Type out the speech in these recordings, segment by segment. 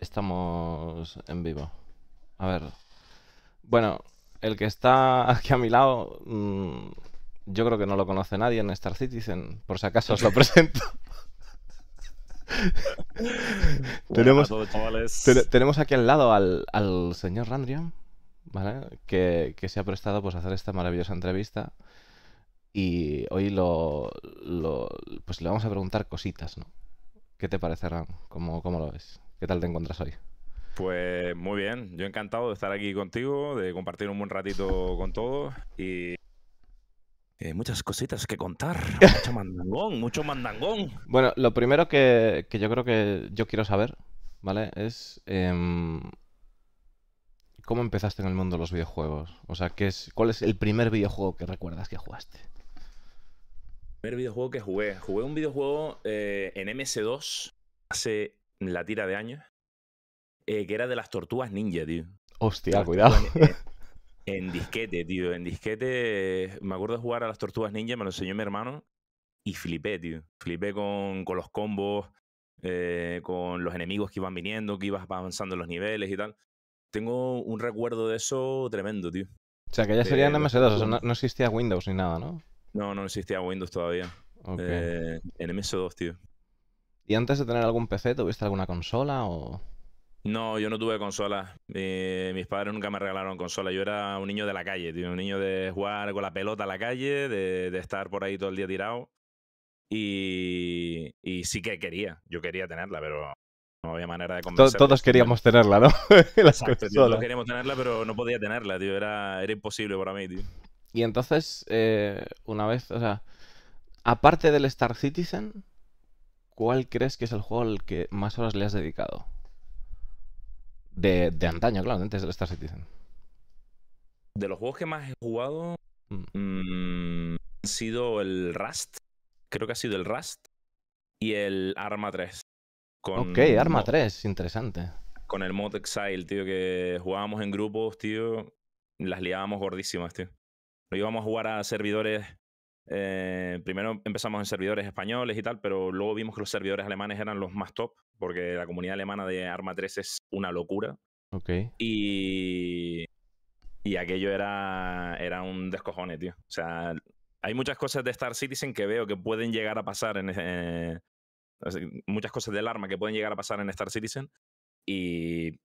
Estamos en vivo. A ver. Bueno, el que está aquí a mi lado, mm, yo creo que no lo conoce nadie en Star Citizen. Por si acaso os lo presento. tenemos, tenemos aquí al lado al, señor Randrian, Que, se ha prestado pues, a hacer esta maravillosa entrevista. Y hoy lo, pues le vamos a preguntar cositas, ¿no? ¿Qué te parece, Rand? ¿Cómo, cómo lo ves? ¿Qué tal te encuentras hoy? Pues muy bien, yo encantado de estar aquí contigo, de compartir un buen ratito con todos y eh, muchas cositas que contar, mucho mandangón, mucho mandangón. Bueno, lo primero que, yo creo que yo quiero saber, ¿vale? Es em, cómo empezaste en el mundo los videojuegos. O sea, ¿qué es, ¿cuál es el primer videojuego que recuerdas que jugaste? El primer videojuego que jugué. Jugué un videojuego eh, en MS2 hace la tira de años, eh, que era de las tortugas ninja, tío. Hostia, cuidado. En, disquete, tío. En disquete me acuerdo de jugar a las tortugas ninja, me lo enseñó mi hermano y flipé, tío. Flipé con, los combos, eh, con los enemigos que iban viniendo, que ibas avanzando en los niveles y tal. Tengo un recuerdo de eso tremendo, tío. O sea, que ya serían MS2, no, existía Windows ni nada, ¿no? No, no existía Windows todavía. Okay. Eh, en MS2, tío. ¿Y antes de tener algún PC, tuviste alguna consola o...? No, yo no tuve consola. mis padres nunca me regalaron consola. Yo era un niño de la calle, tío. Un niño de jugar con la pelota a la calle, de, estar por ahí todo el día tirado. Y, sí que quería. Yo quería tenerla, pero no había manera de convencerla. Todos queríamos tenerla, ¿no? todos queríamos tenerla, pero no podía tenerla, tío. Era, era imposible para mí, tío. Y entonces, eh, una vez, o sea, aparte del Star Citizen, ¿cuál crees que es el juego al que más horas le has dedicado? De, antaño, claro, antes de Star Citizen. De los juegos que más he jugado Ha mm. mm, han sido el Rust. Creo que ha sido el Rust y el Arma 3. ok, Arma 3, interesante. Con el mod Exile, tío, que jugábamos en grupos, tío. Las liábamos gordísimas, tío. Lo íbamos a jugar a servidores eh, primero empezamos en servidores españoles y tal, pero luego vimos que los servidores alemanes eran los más top, porque la comunidad alemana de Arma 3 es una locura. Ok. Y, y aquello era, era un descojone, tío. O sea, hay muchas cosas de Star Citizen que veo que pueden llegar a pasar en... muchas cosas del arma que pueden llegar a pasar en Star Citizen. Y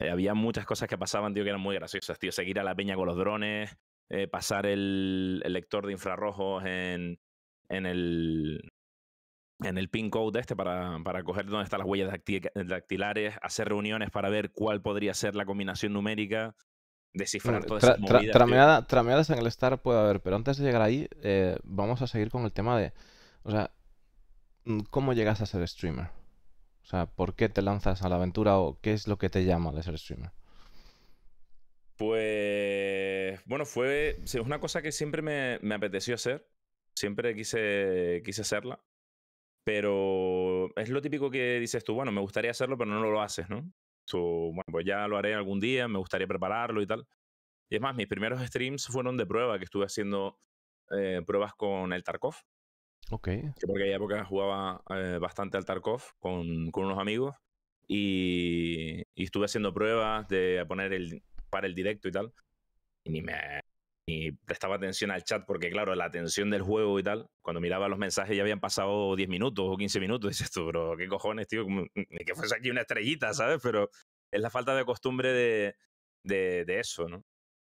eh, había muchas cosas que pasaban, tío, que eran muy graciosas, tío. Seguir a la peña con los drones, eh, pasar el, lector de infrarrojos en, en el en el pin code este para, para coger dónde están las huellas dactilares, hacer reuniones para ver cuál podría ser la combinación numérica, mm, descifrar todas esas trameadas en el star puede haber, pero antes de llegar ahí, eh, vamos a seguir con el tema de, o sea, mm, ¿cómo llegas a ser streamer? O sea, ¿por qué te lanzas a la aventura o qué es lo que te llama de ser streamer? Pues bueno, fue es una cosa que siempre me, me, apeteció hacer, siempre quise, quise hacerla, pero es lo típico que dices tú, bueno, me gustaría hacerlo, pero no lo haces, ¿no? Tú, bueno, pues ya lo haré algún día, me gustaría prepararlo y tal. Y es más, mis primeros streams fueron de prueba, que estuve haciendo eh, pruebas con el Tarkov. Ok. porque en época jugaba eh, bastante al Tarkov con, unos amigos y, estuve haciendo pruebas de poner el, para el directo y tal. Y ni me prestaba atención al chat porque, claro, la atención del juego y tal, cuando miraba los mensajes ya habían pasado 10 minutos o 15 minutos. Dices tú, bro, qué cojones, tío, mm, mm, que fuese aquí una estrellita, ¿sabes? Pero es la falta de costumbre de, de, eso, ¿no?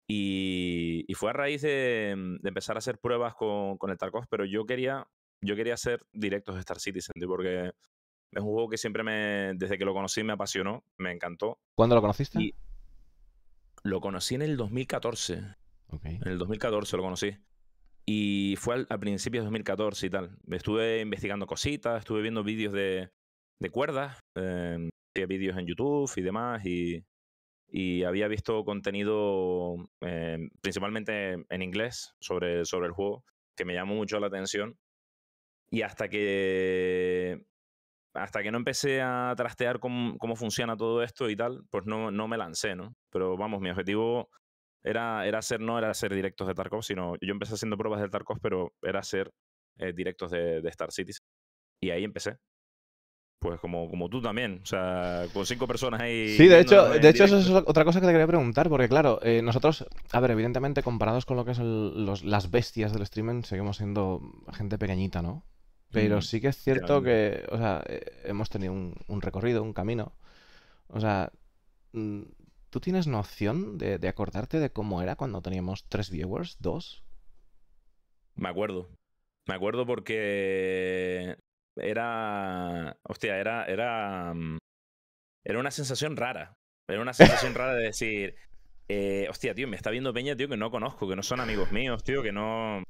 Y, fue a raíz de, empezar a hacer pruebas con, con el Tarkov, pero yo quería, yo quería hacer directos de Star Citizen, porque es un juego que siempre me, desde que lo conocí, me apasionó, me encantó. ¿Cuándo lo conociste? Lo conocí en el 2014. En el 2014 lo conocí. Y fue al, a principios de 2014 y tal. Estuve investigando cositas, estuve viendo vídeos de, de cuerdas, eh, vídeos en YouTube y demás. Y, y había visto contenido em, principalmente en inglés sobre, sobre el juego que me llamó mucho la atención. Y hasta que hasta que no empecé a trastear cómo, cómo funciona todo esto y tal, pues no, no, me lancé, ¿no? Pero vamos, mi objetivo era, era hacer, no era hacer directos de Tarkov, sino yo empecé haciendo pruebas de Tarkov, pero era hacer eh, directos de, Star Cities. Y ahí empecé. Pues como, como tú también, o sea, con cinco personas ahí. Sí, de hecho, de hecho eso es otra cosa que te quería preguntar, porque claro, eh, nosotros, a ver, evidentemente comparados con lo que son las bestias del streaming, seguimos siendo gente pequeñita, ¿no? Pero mm. sí que es cierto que, o sea, eh, hemos tenido un, recorrido, un camino. O sea, mm, ¿tú tienes noción de, acordarte de cómo era cuando teníamos tres viewers, dos? Me acuerdo. Me acuerdo porque era. Hostia, era. Era, mm, era una sensación rara. Era una sensación rara de decir. Eh, hostia, tío, me está viendo Peña, tío, que no conozco, que no son amigos míos, tío, que no.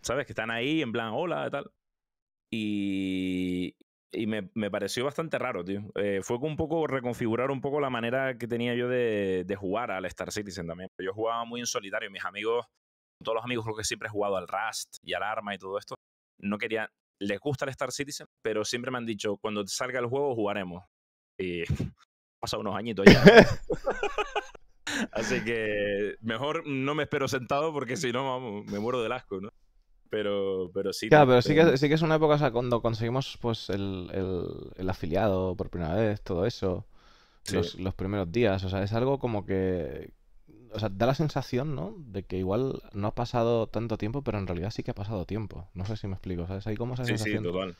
¿Sabes? Que están ahí en plan, hola, tal. Y, y me, me, pareció bastante raro, tío. Eh, fue un poco reconfigurar un poco la manera que tenía yo de, de, jugar al Star Citizen también. Yo jugaba muy en solitario. Mis amigos, todos los amigos creo que siempre he jugado al Rust y al Arma y todo esto. No quería. Les gusta el Star Citizen, pero siempre me han dicho, cuando salga el juego jugaremos. Y pasa unos añitos ya. Así que mejor no me espero sentado porque si no me muero del asco, ¿no? Pero, pero sí. pero, Sí, que, sí que es una época, cuando conseguimos pues el, afiliado por primera vez, todo eso, los, primeros días, o sea, es algo como que... O sea, da la sensación, ¿no? De que igual no ha pasado tanto tiempo, pero en realidad sí que ha pasado tiempo. No sé si me explico, ¿sabes? sí, Sí, total.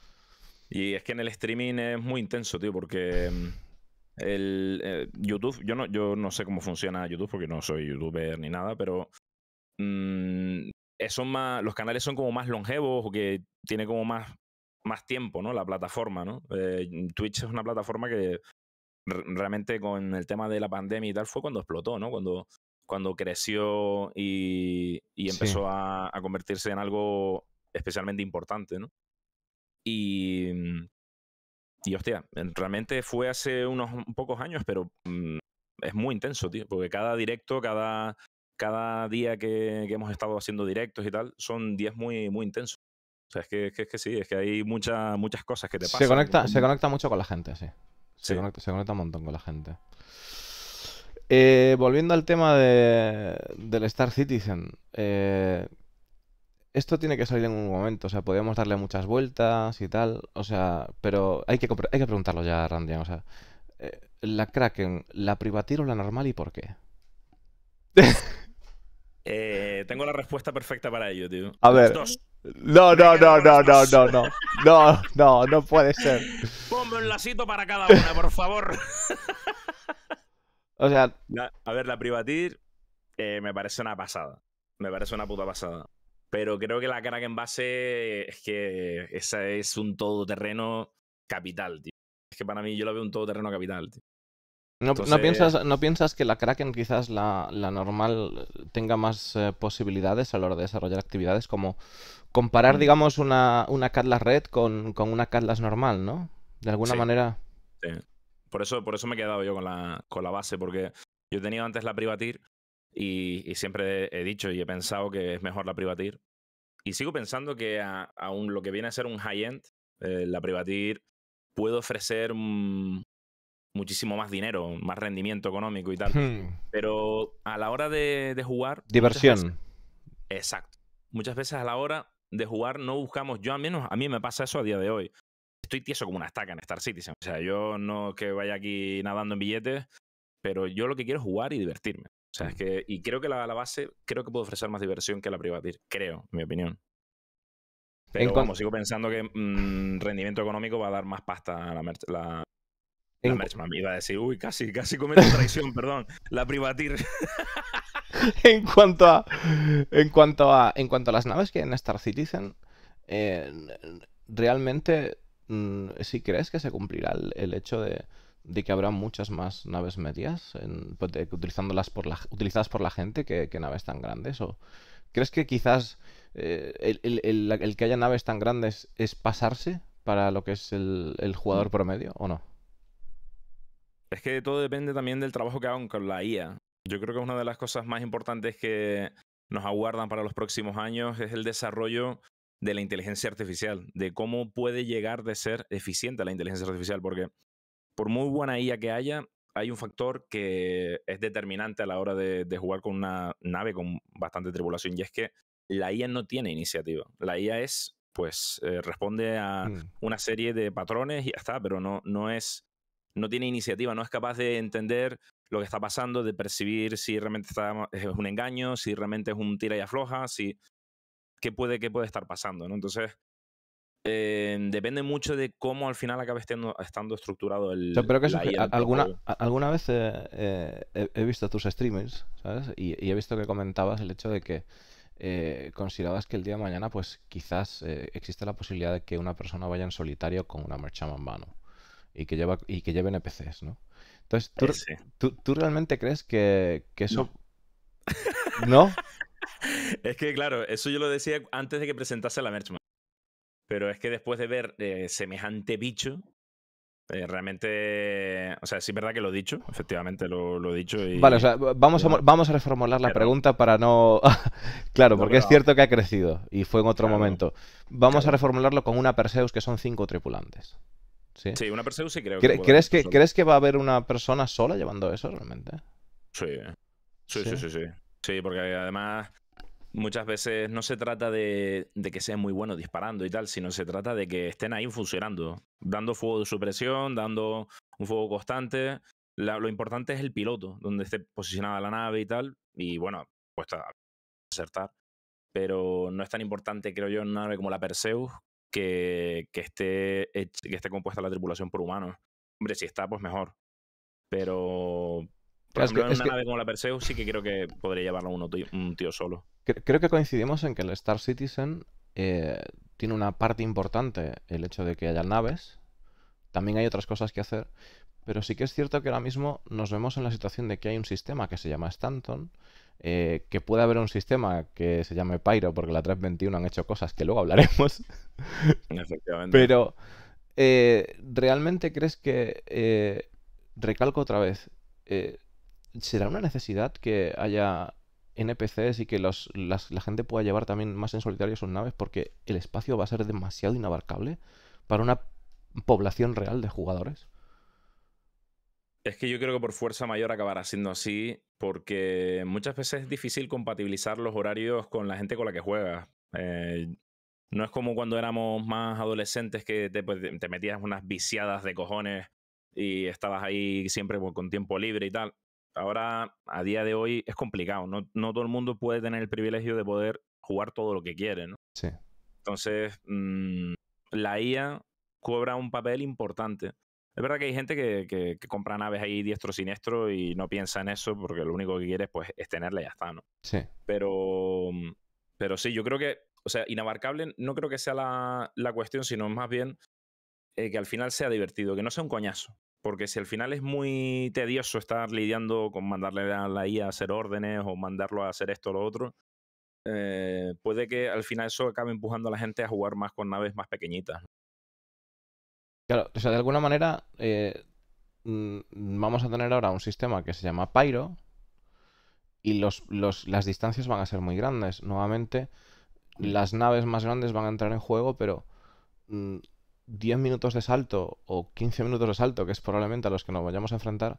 Y es que en el streaming es muy intenso, tío, porque mm, el eh, YouTube, yo no, yo no sé cómo funciona YouTube porque no soy youtuber ni nada, pero mm, eh, son más, los canales son como más longevos o que tiene como más, más tiempo, ¿no? La plataforma, ¿no? Eh, mm, Twitch es una plataforma que realmente con el tema de la pandemia y tal fue cuando explotó, ¿no? Cuando, cuando creció y, empezó a, convertirse en algo especialmente importante, ¿no? Y, mm, y hostia, realmente fue hace unos pocos años, pero mm, es muy intenso, tío, porque cada directo, cada cada día que, hemos estado haciendo directos y tal, son días muy, muy intensos. O sea, es que, es que, sí, es que hay muchas muchas cosas que te pasan. Se conecta, se conecta mucho con la gente, sí. Se, Conecta, se conecta un montón con la gente. Eh, volviendo al tema de, del Star Citizen, eh, esto tiene que salir en un momento, o sea, podríamos darle muchas vueltas y tal, o sea, pero hay que, hay que preguntarlo ya, Randian, o sea, eh, ¿la Kraken, la privatir o la normal y por qué? Eh, tengo la respuesta perfecta para ello, tío. A ver. No, no, no, no, no, no, no. No, no, no puede ser. Ponme un lacito para cada una, por favor. O sea. a ver, la Privatir eh, me parece una pasada. Me parece una puta pasada. Pero creo que la cara en base es que esa es un todoterreno capital, tío. Es que para mí yo la veo un todoterreno capital, tío. No, piensas, ¿No piensas que la Kraken, quizás la, normal, eh, tenga más eh, posibilidades a la hora de desarrollar actividades? Como comparar, mm. digamos, una, una Catlas Red con, una Catlas normal, ¿no? De alguna manera. Sí. Por eso, por eso me he quedado yo con la, con la base, porque yo he tenido antes la Privatir y, siempre he, dicho y he pensado que es mejor la Privatir. Y sigo pensando que aún a lo que viene a ser un high-end, eh, la Privatir puede ofrecer un, muchísimo más dinero, más rendimiento económico y tal. Hmm. Pero a la hora de, jugar... Diversión. exacto. Muchas veces a la hora de jugar no buscamos, yo al menos a mí me pasa eso a día de hoy. Estoy tieso como una estaca en Star Citizen. O sea, yo no que vaya aquí nadando en billetes, pero yo lo que quiero es jugar y divertirme. O sea, es hmm. que, y creo que la, la base, creo que puedo ofrecer más diversión que la privatir, creo, en mi opinión. Pero como sigo pensando que mm, rendimiento económico va a dar más pasta a la, la, la Merchman iba a decir, uy, casi, casi traición, perdón. La privatir. en cuanto a. En cuanto a. En cuanto a las naves que hay en Star Citizen, eh, realmente mm, si crees que se cumplirá el, hecho de, que habrá muchas más naves medias pues, por la, utilizadas por la gente que, naves tan grandes o. ¿Crees que quizás eh, el, que haya naves tan grandes es pasarse para lo que es el, jugador mm. promedio o no? Es que todo depende también del trabajo que hagan con la IA. Yo creo que una de las cosas más importantes que nos aguardan para los próximos años es el desarrollo de la inteligencia artificial, de cómo puede llegar de ser eficiente la inteligencia artificial, porque por muy buena IA que haya, hay un factor que es determinante a la hora de, jugar con una nave con bastante tripulación, y es que la IA no tiene iniciativa. La IA es, pues, eh, responde a mm. una serie de patrones y ya está, pero no, no es no tiene iniciativa, no es capaz de entender lo que está pasando, de percibir si realmente está, es un engaño, si realmente es un tira y afloja, si qué puede, qué puede estar pasando, Entonces, eh, depende mucho de cómo al final acabe estando, estructurado el. alguna, alguna vez eh, eh, he, visto tus streamers, Y, he visto que comentabas el hecho de que considerabas que el día de mañana, pues quizás existe la posibilidad de que una persona vaya en solitario con una marcha en mano y que, lleva, y que lleven NPCs, ¿no? Entonces, eh, ¿tú, realmente crees que, eso... No. es que, claro, eso yo lo decía antes de que presentase la Merchman. Pero es que después de ver eh, semejante bicho, eh, realmente. O sea, sí es verdad que lo he dicho, efectivamente lo, he dicho. Y... Vale, o sea, vamos a, vamos a reformular la pregunta para no. claro, porque es cierto que ha crecido y fue en otro momento. Vamos a reformularlo con una Perseus que son cinco tripulantes. Sí, una Perseus sí creo ¿Crees que, ¿Crees que va a haber una persona sola llevando eso realmente? Sí. Sí, sí, sí, sí. porque además muchas veces no se trata de, que sean muy buenos disparando y tal, sino se trata de que estén ahí funcionando, dando fuego de supresión, dando un fuego constante. lo importante es el piloto, donde esté posicionada la nave y tal. Y bueno, pues acertar. Pero no es tan importante, creo yo, en una nave como la Perseus, que, esté, que esté compuesta la tripulación por humanos. Hombre, si está, pues mejor. Pero, una nave como la Perseus sí que creo que podría llevarlo uno un tío solo. Creo que coincidimos en que el Star Citizen eh, tiene una parte importante el hecho de que haya naves. También hay otras cosas que hacer. Pero sí que es cierto que ahora mismo nos vemos en la situación de que hay un sistema que se llama Stanton, eh, que pueda haber un sistema que se llame Pyro, porque la 321 han hecho cosas que luego hablaremos. Pero, eh, ¿realmente crees que, eh, recalco otra vez, será una necesidad que haya NPCs y que la gente pueda llevar también más en solitario sus naves porque el espacio va a ser demasiado inabarcable para una población real de jugadores? Es que yo creo que por fuerza mayor acabará siendo así, porque muchas veces es difícil compatibilizar los horarios con la gente con la que juegas. Eh, no es como cuando éramos más adolescentes que te, pues, te, metías unas viciadas de cojones y estabas ahí siempre con tiempo libre y tal. Ahora, a día de hoy, es complicado. No, todo el mundo puede tener el privilegio de poder jugar todo lo que quiere, ¿no? Sí. Entonces, mm, la IA cobra un papel importante es verdad que hay gente que, compra naves ahí diestro siniestro y no piensa en eso porque lo único que quiere pues, es tenerla y ya está, ¿no? Sí. Pero, mm, pero sí, yo creo que, o sea, inabarcable no creo que sea la, cuestión, sino más bien eh, que al final sea divertido, que no sea un coñazo. Porque si al final es muy tedioso estar lidiando con mandarle a la IA a hacer órdenes o mandarlo a hacer esto o lo otro, eh, puede que al final eso acabe empujando a la gente a jugar más con naves más pequeñitas. Claro, o sea, de alguna manera eh, mm, vamos a tener ahora un sistema que se llama Pyro y las distancias van a ser muy grandes. Nuevamente, mm. las naves más grandes van a entrar en juego, pero 10 mm, minutos de salto o 15 minutos de salto, que es probablemente a los que nos vayamos a enfrentar,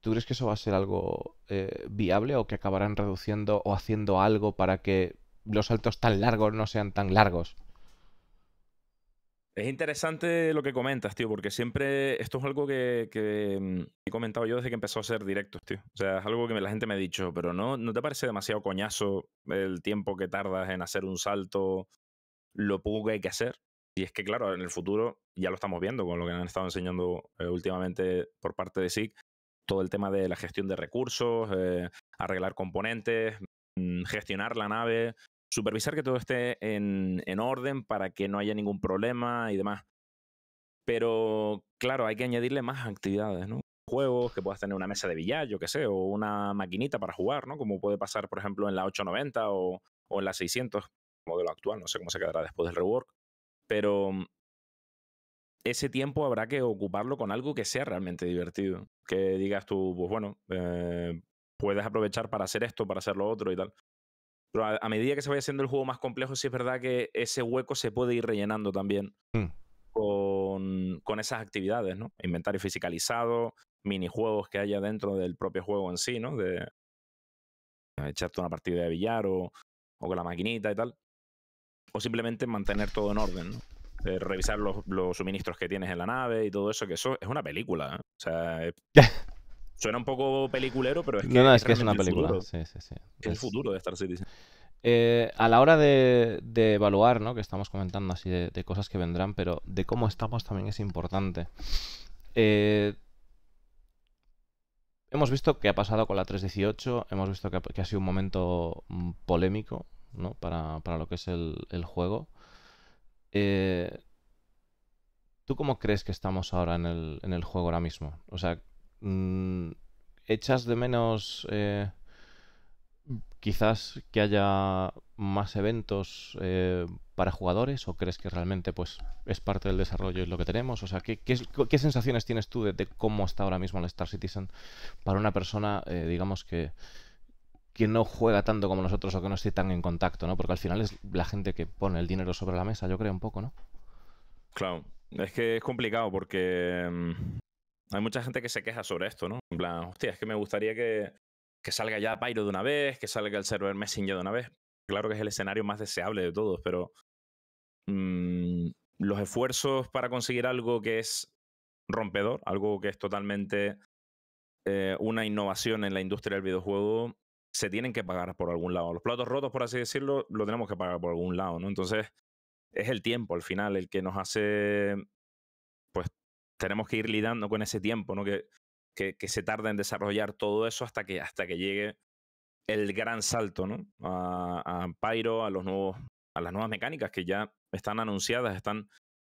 ¿tú crees que eso va a ser algo eh, viable o que acabarán reduciendo o haciendo algo para que los saltos tan largos no sean tan largos? Es interesante lo que comentas, tío, porque siempre esto es algo que, mm, he comentado yo desde que empezó a ser directos, tío. O sea, es algo que la gente me ha dicho, pero no, ¿no te parece demasiado coñazo el tiempo que tardas en hacer un salto, lo poco que hay que hacer? Y es que, claro, en el futuro ya lo estamos viendo con lo que han estado enseñando eh, últimamente por parte de SIG, todo el tema de la gestión de recursos, eh, arreglar componentes, mm, gestionar la nave, supervisar que todo esté en, orden para que no haya ningún problema y demás. Pero claro, hay que añadirle más actividades, ¿no? Juegos, que puedas tener una mesa de billar, yo qué sé, o una maquinita para jugar, ¿no? Como puede pasar, por ejemplo, en la 890 o, en la 600, modelo actual, no sé cómo se quedará después del rework. Pero mm, ese tiempo habrá que ocuparlo con algo que sea realmente divertido. Que digas tú, pues bueno, eh, puedes aprovechar para hacer esto, para hacer lo otro y tal a, medida que se vaya haciendo el juego más complejo, sí es verdad que ese hueco se puede ir rellenando también mm. con, con, esas actividades, ¿no? Inventario fisicalizado, minijuegos que haya dentro del propio juego en sí, ¿no? De echarte una partida de billar o, con la maquinita y tal. O simplemente mantener todo en orden, ¿no? Eh, revisar los, suministros que tienes en la nave y todo eso, que eso es una película. ¿eh? O sea, Suena un poco peliculero, pero es que. es, una película. Es el futuro de Star Citizen. Eh, a la hora de, evaluar, ¿no? Que estamos comentando así de, cosas que vendrán, pero de cómo estamos también es importante. Eh, hemos visto que ha pasado con la 318, hemos visto que ha, sido un momento mm, polémico, Para, lo que es el, juego. Eh, ¿Tú cómo crees que estamos ahora en el, en el juego ahora mismo? O sea, Mm, ¿Echas de menos eh, quizás que haya más eventos eh, para jugadores o crees que realmente pues, es parte del desarrollo y lo que tenemos? O sea, ¿qué, sensaciones tienes tú de, cómo está ahora mismo el Star Citizen para una persona, eh, digamos que que no juega tanto como nosotros o que no esté tan en contacto, ¿no? Porque al final es la gente que pone el dinero sobre la mesa, yo creo un poco, ¿no? Claro, es que es complicado porque mm, hay mucha gente que se queja sobre esto, ¿no? En plan, hostia, es que me gustaría que, que salga ya Pyro de una vez, que salga el server Messenger de una vez. Claro que es el escenario más deseable de todos, pero mm, los esfuerzos para conseguir algo que es rompedor, algo que es totalmente eh, una innovación en la industria del videojuego, se tienen que pagar por algún lado. Los platos rotos, por así decirlo, lo tenemos que pagar por algún lado, ¿no? Entonces, es el tiempo al final el que nos hace pues tenemos que ir lidando con ese tiempo, ¿no? Que, que, se tarda en desarrollar todo eso hasta que, hasta que llegue el gran salto, ¿no? A, Pyro, a los nuevos, a las nuevas mecánicas que ya están anunciadas, están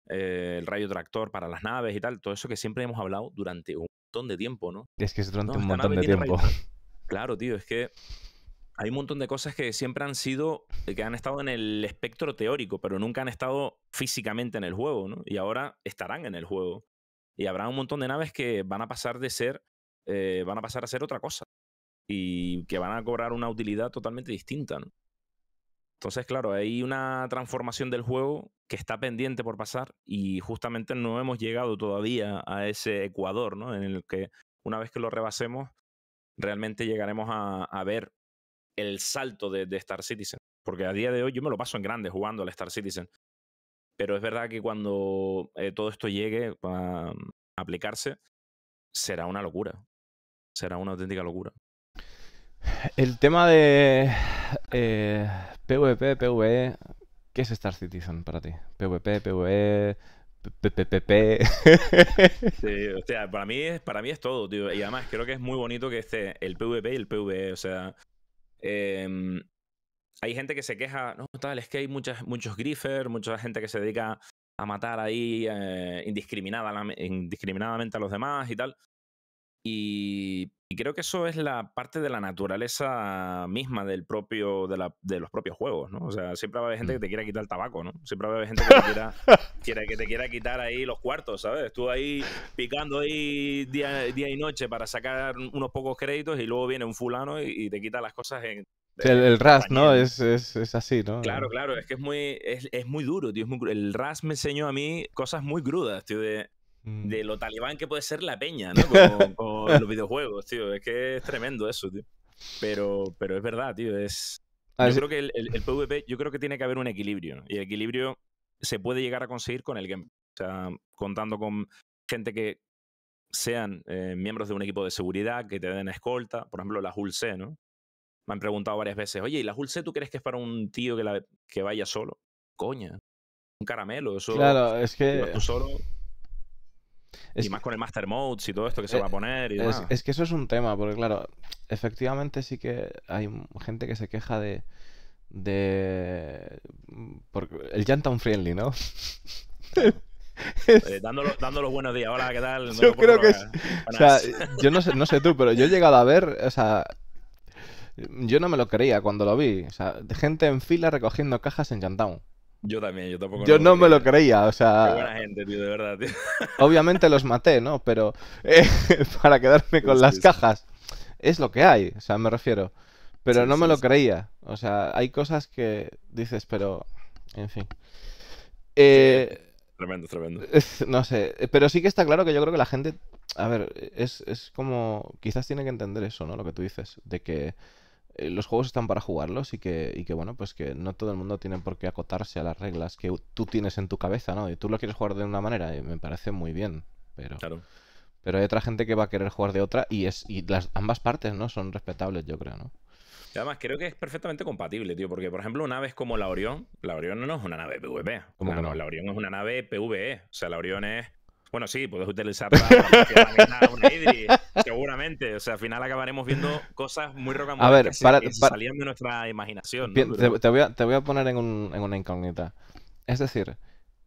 eh, el rayo tractor para las naves y tal, todo eso que siempre hemos hablado durante un montón de tiempo, ¿no? Es que es durante un montón de tiempo. Claro, tío, es que hay un montón de cosas que siempre han sido, eh, que han estado en el espectro teórico, pero nunca han estado físicamente en el juego, ¿no? Y ahora estarán en el juego y habrá un montón de naves que van a pasar de ser, eh, van a pasar a ser otra cosa y que van a cobrar una utilidad totalmente distinta. Entonces, claro, hay una transformación del juego que está pendiente por pasar y justamente no hemos llegado todavía a ese ecuador, ¿no? En el que una vez que lo rebasemos, realmente llegaremos a, ver el salto de, de, Star Citizen. Porque a día de hoy yo me lo paso en grande jugando al Star Citizen. Pero es verdad que cuando eh, todo esto llegue a, mm, aplicarse, será una locura. Será una auténtica locura. El tema de eh, PvP, PvE, ¿qué es Star Citizen para ti? PvP, PvE, PPPP. sí, o sea, para mí, es, para mí es todo, tío. Y además creo que es muy bonito que esté el PvP y el PvE. O sea, em, hay gente que se queja, no, tal, es que hay muchas, muchos griffers, mucha gente que se dedica a matar ahí eh, indiscriminada, indiscriminadamente a los demás y tal. Y, creo que eso es la parte de la naturaleza misma del propio, de, los propios juegos, ¿no? O sea, siempre va a haber gente que te quiera quitar el tabaco, ¿no? Siempre va a haber gente que te quiera, que te quiera quitar ahí los cuartos, ¿sabes? Tú ahí picando ahí día, y noche para sacar unos pocos créditos y luego viene un fulano y, y te quita las cosas en el, RAS, ¿no? Es, es, así, ¿no? Claro, claro, es que es muy, es, muy duro, tío. el RAS me enseñó a mí cosas muy crudas, tío, de, mm. de lo talibán que puede ser la peña, ¿no? con los videojuegos, tío. Es que es tremendo eso, tío. Pero, pero es verdad, tío. Es... Yo creo que el, PvP, yo creo que tiene que haber un equilibrio. ¿no? Y el equilibrio se puede llegar a conseguir con el game. O sea, contando con gente que sean eh, miembros de un equipo de seguridad, que te den escolta. Por ejemplo, la C, ¿no? me han preguntado varias veces, oye, ¿y la Hulse tú crees que es para un tío que, que vaya solo? Coña, un caramelo, eso. Claro, es que. Tú solo. Y más con el Master Mode y todo esto que se eh, va a poner. Y Es, que eso es un tema, porque claro, efectivamente sí que hay gente que se queja de. de. Mm, porque el Jantan Friendly, ¿no? Dándolos buenos días, hola, ¿qué tal? yo creo que es... o sea, yo sé, no sé tú, pero yo he llegado a ver, o sea, yo no me lo creía cuando lo vi. O sea, gente en fila recogiendo cajas en Chantown. Yo también, yo tampoco. Yo no me lo creía, o sea. gente, de verdad, Obviamente los maté, ¿no? Pero eh, para quedarme con las cajas. Es lo que hay, o sea, me refiero. Pero no me lo creía. O sea, hay cosas que dices, pero. En fin. Eh, tremendo, tremendo. No sé, pero sí que está claro que yo creo que la gente, a ver, es, es como, quizás tiene que entender eso, ¿no? Lo que tú dices, de que eh, los juegos están para jugarlos y que, bueno, pues que no todo el mundo tiene por qué acotarse a las reglas que tú tienes en tu cabeza, ¿no? Y tú lo quieres jugar de una manera y eh, me parece muy bien, pero... Claro. Pero hay otra gente que va a querer jugar de otra y, es, y las, ambas partes, ¿no? Son respetables, yo creo, ¿no? Y además, creo que es perfectamente compatible, tío, porque, por ejemplo, una vez como la Orión, la Orión no es una nave PvP. Como no? La Orión es una nave PvE. O sea, la Orión es bueno, sí, puedes utilizar la, seguramente. O sea, al final acabaremos viendo cosas muy rocambolescas a ver, salían de nuestra imaginación. Te, voy a, poner en, en, una incógnita. Es decir,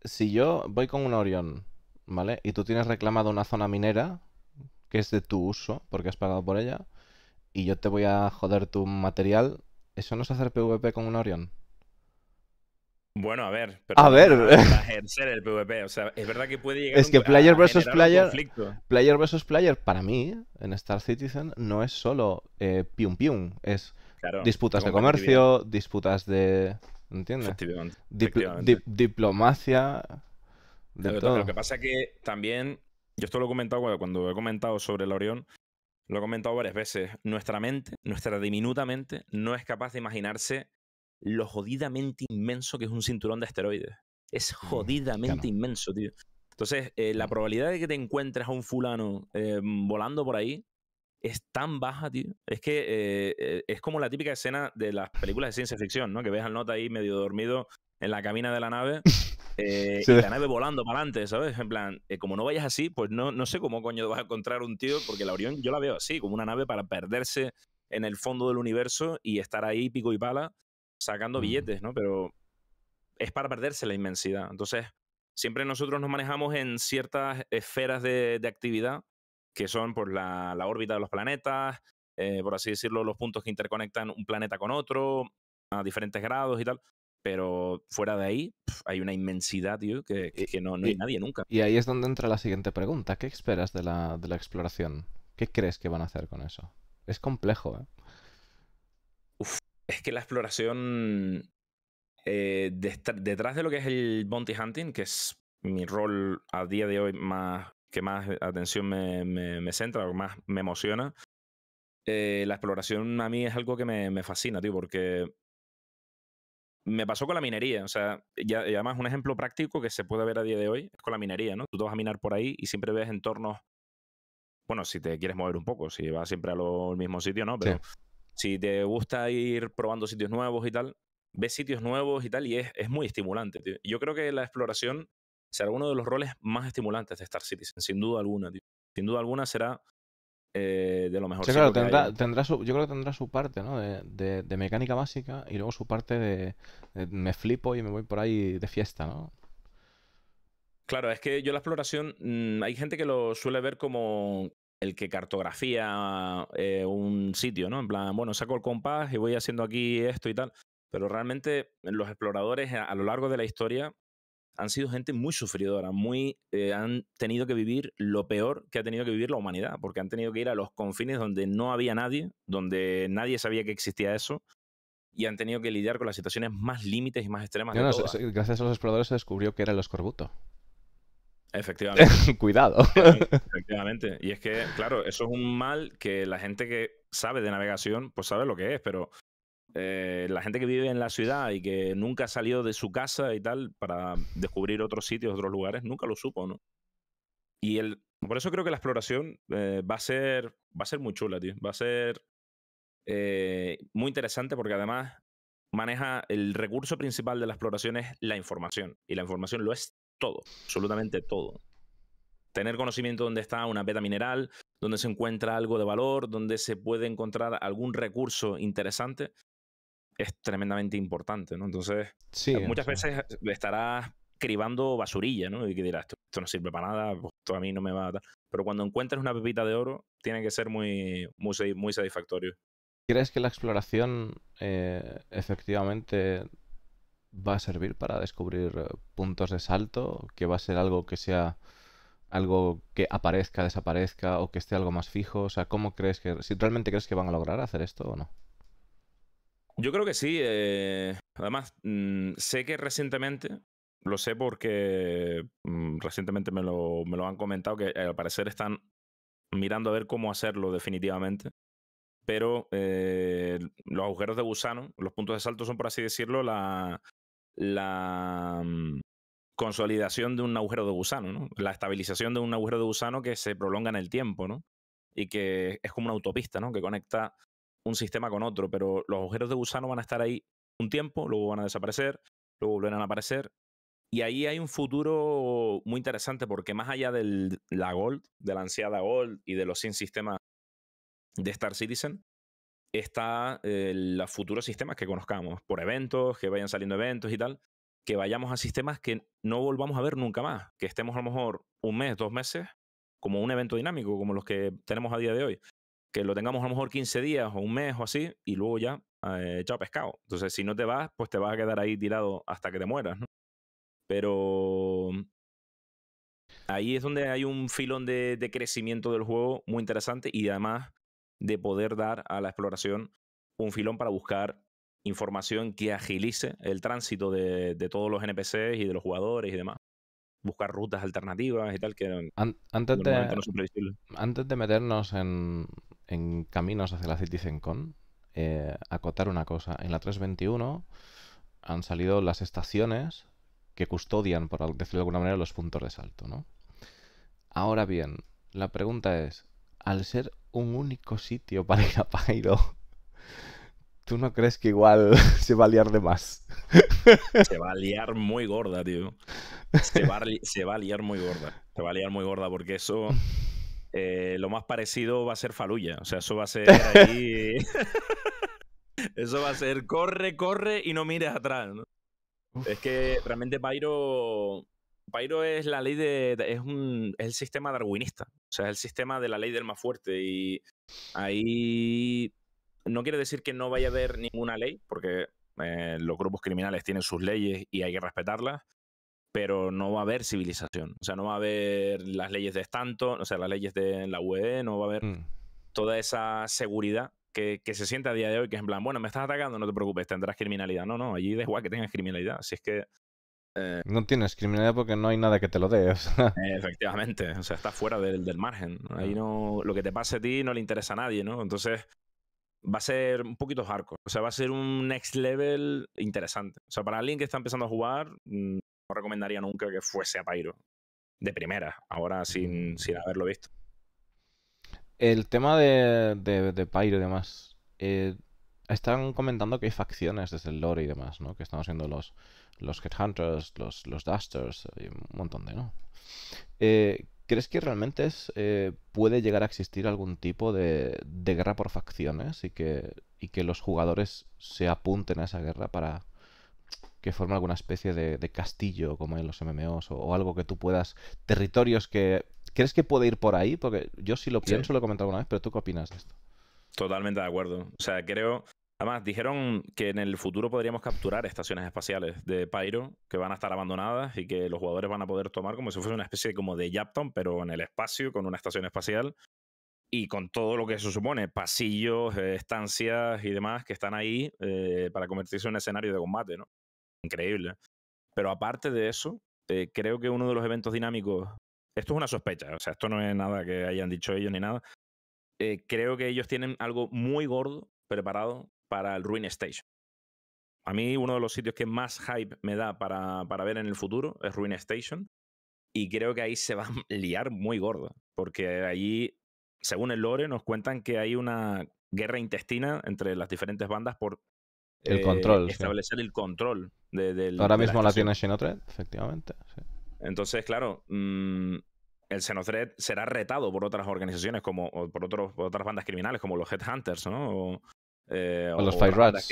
si yo voy con un Orión, ¿vale? Y tú tienes reclamado una zona minera que es de tu uso, porque has pagado por ella, y yo te voy a joder tu material, ¿eso no es hacer PvP con un Orión? Bueno, a ver, a ver. Para ejercer el PvP, o sea, es verdad que puede llegar Es que un... player versus player, player versus player para mí en Star Citizen no es solo eh, pium pium, es disputas de comercio, disputas de ¿entiendes? diplomacia de todo. Lo que pasa es que también yo esto lo he comentado cuando, cuando he comentado sobre el Orión, lo he comentado varias veces, nuestra mente, nuestra diminuta mente no es capaz de imaginarse lo jodidamente inmenso que es un cinturón de asteroides. Es mm, jodidamente inmenso, tío. Entonces, eh, la mm. probabilidad de que te encuentres a un fulano eh, volando por ahí es tan baja, tío. Es que eh, es como la típica escena de las películas de ciencia ficción, ¿no? Que ves al nota ahí medio dormido en la cabina de la nave y la nave volando para adelante, ¿sabes? En plan, como no vayas así, pues no, no sé cómo coño vas a encontrar un tío, porque la Orión yo la veo así, como una nave para perderse en el fondo del universo y estar ahí pico y pala sacando billetes, ¿no? Pero es para perderse la inmensidad. Entonces, siempre nosotros nos manejamos en ciertas esferas de, actividad, que son pues, la, órbita de los planetas, eh, por así decirlo, los puntos que interconectan un planeta con otro, a diferentes grados y tal. Pero fuera de ahí, hay una inmensidad, tío, que, no, hay nadie nunca. Y ahí es donde entra la siguiente pregunta. ¿Qué esperas de la, de la exploración? ¿Qué crees que van a hacer con eso? Es complejo, ¿eh? Uf, es que la exploración eh, detrás de lo que es el bounty hunting, que es mi rol a día de hoy más que más atención me, me, centra o más me emociona, eh, la exploración a mí es algo que me, fascina, tío, porque me pasó con la minería. O sea, ya, además un ejemplo práctico que se puede ver a día de hoy es con la minería, ¿no? Tú te vas a minar por ahí y siempre ves entornos. Bueno, si te quieres mover un poco, si vas siempre al mismo sitio, ¿no? Pero si te gusta ir probando sitios nuevos y tal, ves sitios nuevos y tal, y es, muy estimulante, Yo creo que la exploración será uno de los roles más estimulantes de Star Citizen, sin duda alguna, Sin duda alguna será eh, de lo mejor. Sí, claro, tendrá, tendrá yo creo que tendrá su parte ¿no? de, mecánica básica y luego su parte de, me flipo y me voy por ahí de fiesta, ¿no? Claro, es que yo la exploración, mm, hay gente que lo suele ver como, el que cartografía eh, un sitio, ¿no? En plan, bueno, saco el compás y voy haciendo aquí esto y tal. Pero realmente los exploradores a, lo largo de la historia han sido gente muy sufridora, muy, eh, han tenido que vivir lo peor que ha tenido que vivir la humanidad, porque han tenido que ir a los confines donde no había nadie, donde nadie sabía que existía eso, y han tenido que lidiar con las situaciones más límites y más extremas. de Gracias a los exploradores se descubrió que era el escorbuto. Efectivamente. Cuidado. Efectivamente. Y es que, claro, eso es un mal que la gente que sabe de navegación, pues sabe lo que es, pero eh, la gente que vive en la ciudad y que nunca ha salido de su casa y tal para descubrir otros sitios, otros lugares, nunca lo supo, ¿no? Y el, por eso creo que la exploración eh, va, a ser, va a ser muy chula, tío. Va a ser eh, muy interesante porque además maneja el recurso principal de la exploración es la información. Y la información lo es todo, absolutamente todo. Tener conocimiento dónde está una beta mineral, dónde se encuentra algo de valor, dónde se puede encontrar algún recurso interesante, es tremendamente importante, ¿no? Entonces, sí, eh, muchas veces estarás cribando basurilla, ¿no? Y que dirás, esto, no sirve para nada, pues, esto a mí no me va a... Dar. Pero cuando encuentres una pepita de oro, tiene que ser muy, muy, muy satisfactorio. ¿Crees que la exploración eh, efectivamente va a servir para descubrir eh, puntos de salto, que va a ser algo que sea algo que aparezca, desaparezca o que esté algo más fijo? O sea, ¿cómo crees que, si realmente crees que van a lograr hacer esto o no? Yo creo que sí. Eh, además, mm, sé que recientemente, lo sé porque mm, recientemente me lo, me lo, han comentado, que eh, al parecer están mirando a ver cómo hacerlo definitivamente. Pero los agujeros de gusano, los puntos de salto son, por así decirlo, la, la mm, consolidación de un agujero de gusano, La estabilización de un agujero de gusano que se prolonga en el tiempo, ¿no? Y que es como una autopista, ¿no? Que conecta un sistema con otro, pero los agujeros de gusano van a estar ahí un tiempo, luego van a desaparecer, luego volverán a aparecer. Y ahí hay un futuro muy interesante porque más allá de la Gold, de la ansiada Gold y de los sin sistemas de Star Citizen, está eh, los futuros sistemas que conozcamos, por eventos, que vayan saliendo eventos y tal, que vayamos a sistemas que no volvamos a ver nunca más, que estemos a lo mejor un mes, dos meses, como un evento dinámico, como los que tenemos a día de hoy, que lo tengamos a lo mejor 15 días o un mes o así, y luego ya eh, echado pescado. Entonces, si no te vas, pues te vas a quedar ahí tirado hasta que te mueras, ¿no? Pero mm, ahí es donde hay un filón de, de crecimiento del juego muy interesante y además de poder dar a la exploración un filón para buscar información que agilice el tránsito de, todos los NPCs y de los jugadores y demás. Buscar rutas alternativas y tal que antes, de, antes de meternos en, caminos hacia la CitizenCon, eh, acotar una cosa. En la 321 han salido las estaciones que custodian, por decirlo de alguna manera, los puntos de salto, ¿no? Ahora bien, la pregunta es, al ser un único sitio para ir a Pairo, ¿tú no crees que igual se va a liar de más? Se va a liar muy gorda, tío. Se va a, liar muy gorda. Se va a liar muy gorda porque eso... Eh, lo más parecido va a ser Faluya. O sea, eso va a ser ahí... eso va a ser corre, corre y no mires atrás. Es que realmente Pairo... Pairo es la ley de. es un. es el sistema darwinista. O sea, es el sistema de la ley del más fuerte. Y ahí. No quiere decir que no vaya a haber ninguna ley, porque eh, los grupos criminales tienen sus leyes y hay que respetarlas, pero no va a haber civilización. O sea, no va a haber las leyes de Stanton, o sea, las leyes de la UE, no va a haber mm. toda esa seguridad que, que, se siente a día de hoy, que es en plan, bueno, me estás atacando, no te preocupes, tendrás criminalidad. No, no, allí da igual que tengas criminalidad. Si es que eh, no tienes criminalidad porque no hay nada que te lo dé. Efectivamente, o sea, está fuera del, margen. Ahí no, lo que te pase a ti no le interesa a nadie, ¿no? Entonces va a ser un poquito hardcore. O sea, va a ser un next level interesante. O sea, para alguien que está empezando a jugar, mm, no recomendaría nunca que fuese a Pyro. De primera, ahora sin, mm. haberlo visto. El tema de, de, Pyro y demás. Eh, están comentando que hay facciones desde el lore y demás, ¿no? Que estamos siendo los los Headhunters, los, Dusters, un montón de, ¿no? Eh, ¿Crees que realmente eh, puede llegar a existir algún tipo de, guerra por facciones y que, que, los jugadores se apunten a esa guerra para que forme alguna especie de, castillo como en los MMOs o, algo que tú puedas... Territorios que... ¿Crees que puede ir por ahí? Porque yo sí lo pienso, lo he comentado alguna vez, pero ¿tú qué opinas de esto? Totalmente de acuerdo. O sea, creo Además, dijeron que en el futuro podríamos capturar estaciones espaciales de Pyro que van a estar abandonadas y que los jugadores van a poder tomar como si fuese una especie como de Japton, pero en el espacio, con una estación espacial y con todo lo que eso supone, pasillos, eh, estancias y demás que están ahí eh, para convertirse en un escenario de combate, ¿no? Increíble. Pero aparte de eso, eh, creo que uno de los eventos dinámicos, esto es una sospecha, o sea, esto no es nada que hayan dicho ellos ni nada, creo que ellos tienen algo muy gordo preparado para el Ruin Station. A mí uno de los sitios que más hype me da para, para, ver en el futuro es Ruin Station. Y creo que ahí se va a liar muy gordo, Porque allí, según el lore, nos cuentan que hay una guerra intestina entre las diferentes bandas por el eh, control, establecer el control del... Ahora mismo la, tiene Xenothread, efectivamente. Entonces, claro, mm, el Xenothread será retado por otras organizaciones, como por, otras bandas criminales, como los Headhunters, ¿no? Eh, o, los Fire Rats.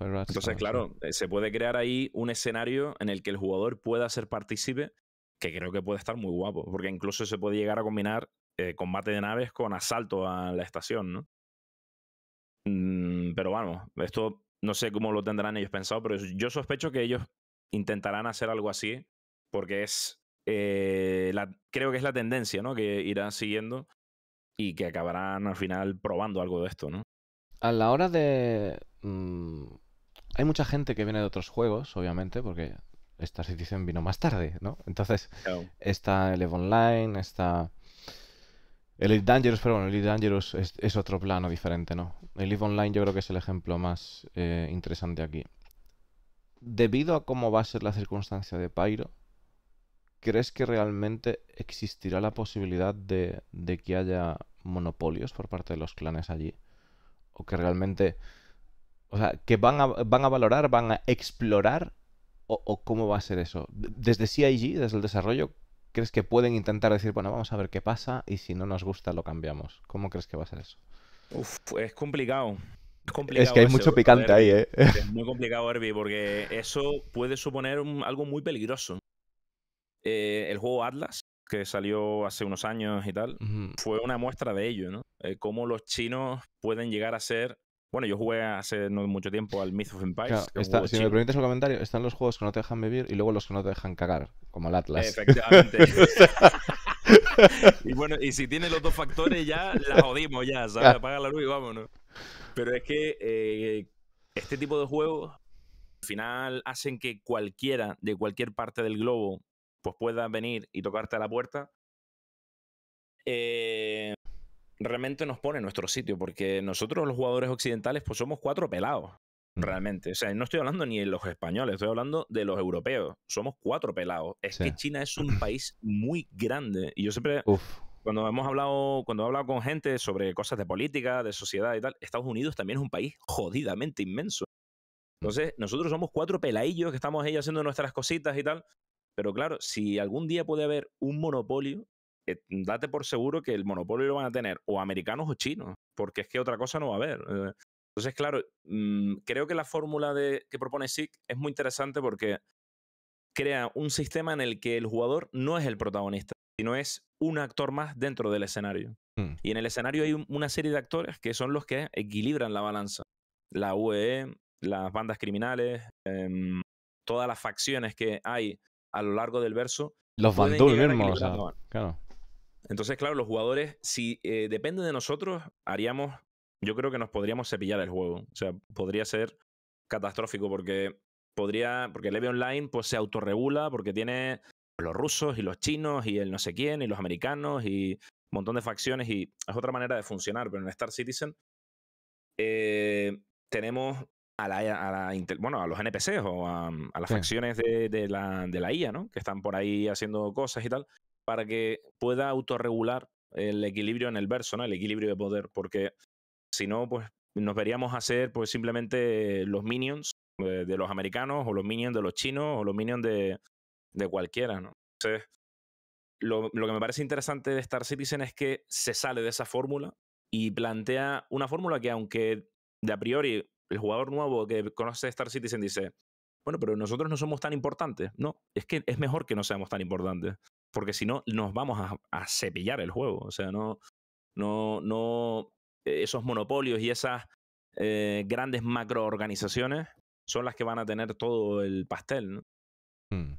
Entonces, claro, se puede crear ahí un escenario en el que el jugador pueda ser partícipe, que creo que puede estar muy guapo, porque incluso se puede llegar a combinar eh, combate de naves con asalto a la estación, ¿no? Mm, pero vamos, esto no sé cómo lo tendrán ellos pensado, pero yo sospecho que ellos intentarán hacer algo así, porque es eh, la, creo que es la tendencia, ¿no? Que irán siguiendo y que acabarán al final probando algo de esto, ¿no? a la hora de... Mm, hay mucha gente que viene de otros juegos, obviamente, porque esta Citizen vino más tarde, ¿no? Entonces, está Eve Online, está... Elite Dangerous, pero bueno, Elite Dangerous es, otro plano diferente, ¿no? El live Online yo creo que es el ejemplo más eh, interesante aquí. Debido a cómo va a ser la circunstancia de Pyro, ¿crees que realmente existirá la posibilidad de que haya monopolios por parte de los clanes allí? que realmente, o sea, que van a, van a valorar, van a explorar o, cómo va a ser eso. Desde CIG, desde el desarrollo, ¿crees que pueden intentar decir, bueno, vamos a ver qué pasa y si no nos gusta lo cambiamos? ¿Cómo crees que va a ser eso? Uf, es complicado. Es, que hay mucho picante ahí, ¿eh? Es muy complicado, Herbie, porque eso puede suponer algo muy peligroso. Eh, el juego Atlas que salió hace unos años y tal, fue una muestra de ello, ¿no? Eh, cómo los chinos pueden llegar a ser bueno, yo jugué hace no mucho tiempo al Myth of Empires. si me permites un comentario, están los juegos que no te dejan vivir y luego los que no te dejan cagar, como el Atlas. Efectivamente. y bueno, y si tiene los dos factores ya la jodimos ya, ¿sabes? Apaga la luz y vámonos. Pero es que eh, este tipo de juegos al final hacen que cualquiera de cualquier parte del globo pues pueda venir y tocarte a la puerta, eh, realmente nos pone en nuestro sitio, porque nosotros los jugadores occidentales pues somos cuatro pelados, realmente. O sea, no estoy hablando ni de los españoles, estoy hablando de los europeos. Somos cuatro pelados. Es que China es un país muy grande y yo siempre... Cuando hemos hablado, cuando he hablado con gente sobre cosas de política, de sociedad y tal, Estados Unidos también es un país jodidamente inmenso. Entonces, nosotros somos cuatro peladillos que estamos ahí haciendo nuestras cositas y tal. Pero claro, si algún día puede haber un monopolio, eh, date por seguro que el monopolio lo van a tener o americanos o chinos, porque es que otra cosa no va a haber. Eh. Entonces, claro, mm, creo que la fórmula de, que propone SIC es muy interesante porque crea un sistema en el que el jugador no es el protagonista, sino es un actor más dentro del escenario. Mm. Y en el escenario hay una serie de actores que son los que equilibran la balanza. La UE, e, las bandas criminales, em, todas las facciones que hay a lo largo del verso. Los bandul, Entonces, claro, los jugadores, si eh, dependen depende de nosotros, haríamos. Yo creo que nos podríamos cepillar el juego. O sea, podría ser catastrófico porque podría. Porque el Online pues, se autorregula porque tiene los rusos y los chinos y el no sé quién y los americanos y un montón de facciones y es otra manera de funcionar. Pero en Star Citizen eh, tenemos a la, a los NPCs o a, las facciones de, la, IA, ¿no? Que están por ahí haciendo cosas y tal, para que pueda autorregular el equilibrio en el verso, ¿no? El equilibrio de poder, porque si no, pues nos veríamos hacer pues simplemente los minions eh, de, los americanos o los minions de los chinos o los minions de, cualquiera, ¿no? Entonces, lo que me parece interesante de Star Citizen es que se sale de esa fórmula y plantea una fórmula que aunque de a priori el jugador nuevo que conoce Star Citizen dice, bueno, pero nosotros no somos tan importantes. No, es que es mejor que no seamos tan importantes, porque si no, nos vamos a, cepillar el juego. O sea, no, no, no, eh, esos monopolios y esas eh, grandes macroorganizaciones son las que van a tener todo el pastel. Hmm.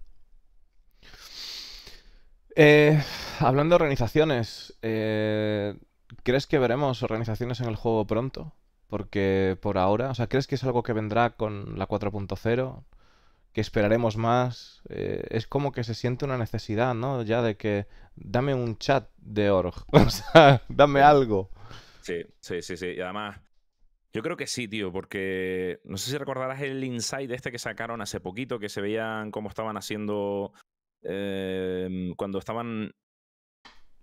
Eh, hablando de organizaciones, ¿crees que veremos organizaciones en el juego pronto? Porque por ahora, o sea, ¿crees que es algo que vendrá con la 4.0? ¿Que esperaremos más? Eh, es como que se siente una necesidad, ¿no? Ya de que dame un chat de org, o sea, dame algo. Sí, sí, sí, sí. Y además, yo creo que sí, tío, porque no sé si recordarás el insight este que sacaron hace poquito, que se veían cómo estaban haciendo eh, cuando estaban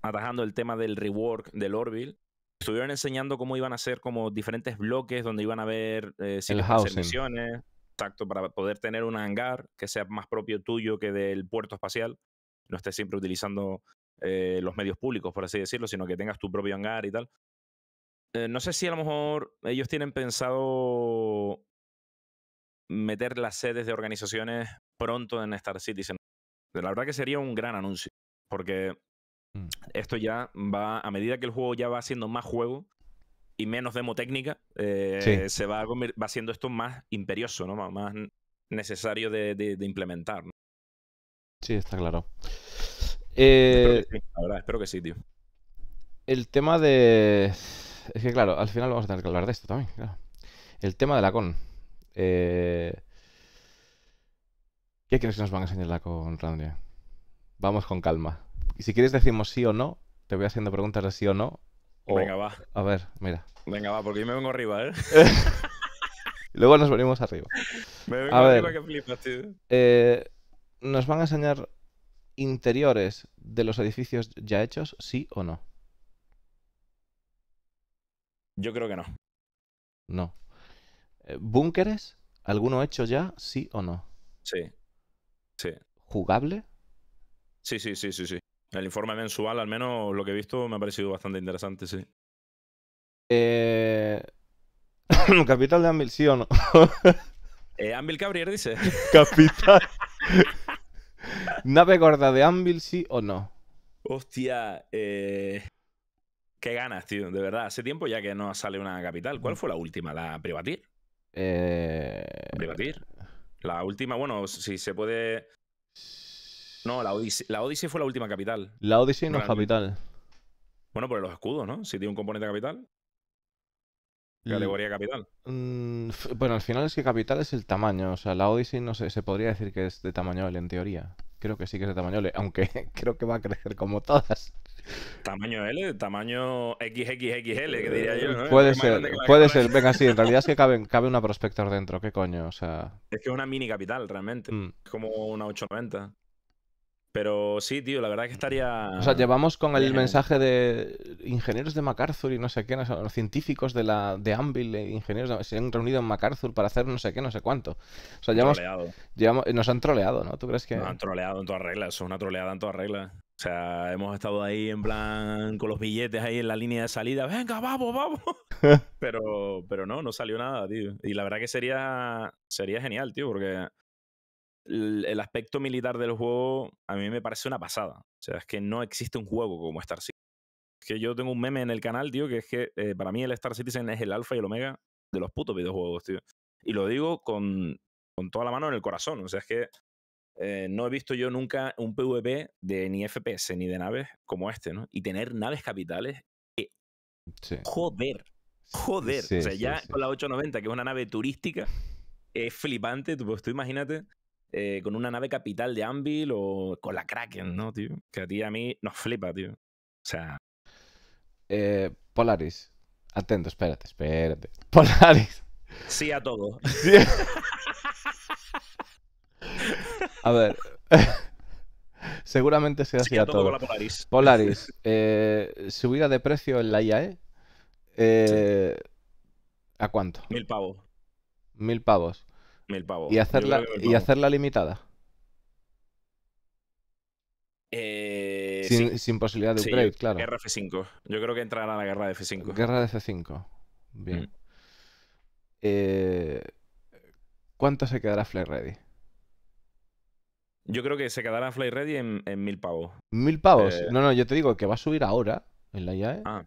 atajando el tema del rework del Orville estuvieron enseñando cómo iban a ser como diferentes bloques donde iban a haber eh, misiones, exacto, para poder tener un hangar que sea más propio tuyo que del puerto espacial, no estés siempre utilizando eh, los medios públicos, por así decirlo, sino que tengas tu propio hangar y tal. Eh, no sé si a lo mejor ellos tienen pensado meter las sedes de organizaciones pronto en Star Citizen. La verdad que sería un gran anuncio, porque Mm. Esto ya va, a medida que el juego ya va siendo más juego y menos demo técnica, eh, se va, va siendo esto más imperioso, más necesario de, implementar. Sí, está claro. Eh, espero, que sí, tío. El tema de... Es que claro, al final vamos a tener que hablar de esto también, El tema de la con. Eh, ¿Qué crees que nos van a enseñar la con, Randy? Vamos con calma. Y si quieres decimos sí o no, te voy haciendo preguntas de sí o no. Venga, va. A ver, mira. Venga, va, porque yo me vengo arriba, ¿eh? Luego nos venimos arriba. Me vengo arriba ver, que flipas, tío. Eh, ¿Nos van a enseñar interiores de los edificios ya hechos, sí o no? Yo creo que no. No. Eh, ¿Búnkeres? ¿Alguno hecho ya? ¿Sí o no? Sí. Sí. ¿Jugable? Sí, sí, sí, sí, sí. El informe mensual, al menos lo que he visto, me ha parecido bastante interesante, sí. Eh... Capital de Anvil, sí o no. Eh, Anvil Cabrier dice. Capital. Nave gorda de Anvil, sí o no. Hostia, eh, qué ganas, tío, de verdad. Hace tiempo ya que no sale una capital. ¿Cuál fue la última? ¿La Privatir? Eh... ¿Privatir? La última, bueno, si se puede no, la Odyssey, la fue la última capital. La Odyssey no es capital. Bueno, por los escudos, ¿no? Si tiene un componente capital. Categoría capital. Mm, bueno, al final es que capital es el tamaño. O sea, la Odyssey no sé, se podría decir que es de tamaño L en teoría. Creo que sí que es de tamaño L, aunque creo que va a crecer como todas. Tamaño L, tamaño XXXL, que diría yo. ¿no? Puede ser, puede ser. Venga, sí, en realidad es que cabe, una prospector dentro, qué coño, o sea. Es que es una mini capital, realmente. Mm. Es Como una 890. Pero sí, tío, la verdad que estaría. O sea, llevamos con el mensaje de ingenieros de MacArthur y no sé qué, no los científicos de la de Anvil, ingenieros se han reunido en MacArthur para hacer no sé qué, no sé cuánto. O sea, llevamos, llevamos, nos han troleado, ¿no? ¿Tú crees que.? Nos han troleado en todas reglas, son una troleada en todas reglas. O sea, hemos estado ahí en plan con los billetes ahí en la línea de salida, venga, vamos, vamos. pero, pero no, no salió nada, tío. Y la verdad que sería, sería genial, tío, porque el, aspecto militar del juego a mí me parece una pasada. O sea, es que no existe un juego como Star Citizen. Es que yo tengo un meme en el canal, tío, que es que eh, para mí el Star Citizen es el alfa y el omega de los putos videojuegos, tío. Y lo digo con, con toda la mano en el corazón. O sea, es que eh, no he visto yo nunca un PvP de ni FPS ni de naves como este, ¿no? Y tener naves capitales que... Eh, sí. Joder. Joder. o sea, ya con la 890, que es una nave turística, es flipante. Pues tú imagínate eh, con una nave capital de Anvil o con la Kraken, ¿no, tío? Que a ti y a mí nos flipa, tío. O sea. Eh, Polaris. Atento, espérate, espérate. Polaris. Sí a todo. a ver. Seguramente sea sí a todo. Polaris, Polaris eh, subida de precio en la IAE. ¿A cuánto? Mil pavos. Mil pavos. ¿Y hacerla, ¿y hacerla limitada? Eh, sin, posibilidad de upgrade, claro. Guerra F5. Yo creo que entrará la guerra de F5. Guerra de F5. Bien. Mm. Eh, ¿Cuánto se quedará Fly Ready? Yo creo que se quedará Fly Ready en, mil pavos. ¿Mil pavos? Eh. No, no, yo te digo que va a subir ahora en la IAE. Ah.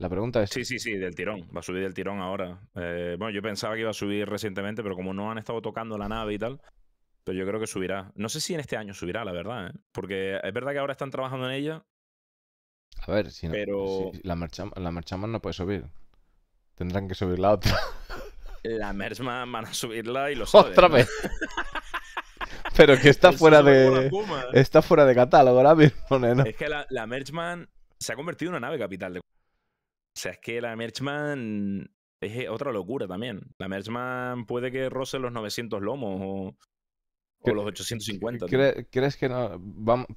La pregunta es. Sí, sí, sí, del tirón. Va a subir del tirón ahora. Eh, bueno, yo pensaba que iba a subir recientemente, pero como no han estado tocando la nave y tal, pero pues yo creo que subirá. No sé si en este año subirá, la verdad, ¿eh? porque es verdad que ahora están trabajando en ella. A ver, si, no, pero... la, Merchman la no puede subir. Tendrán que subir la otra. La Merchman van a subirla y los saben. ¡Otra pero que está fuera de. ¿eh? Está fuera de catálogo ahora mismo, no Es que la, la Merchman se ha convertido en una nave capital de o sea, es que la Merchman es eh, otra locura también. La Merchman puede que roce los 900 lomos o, los 850. ¿Crees que no?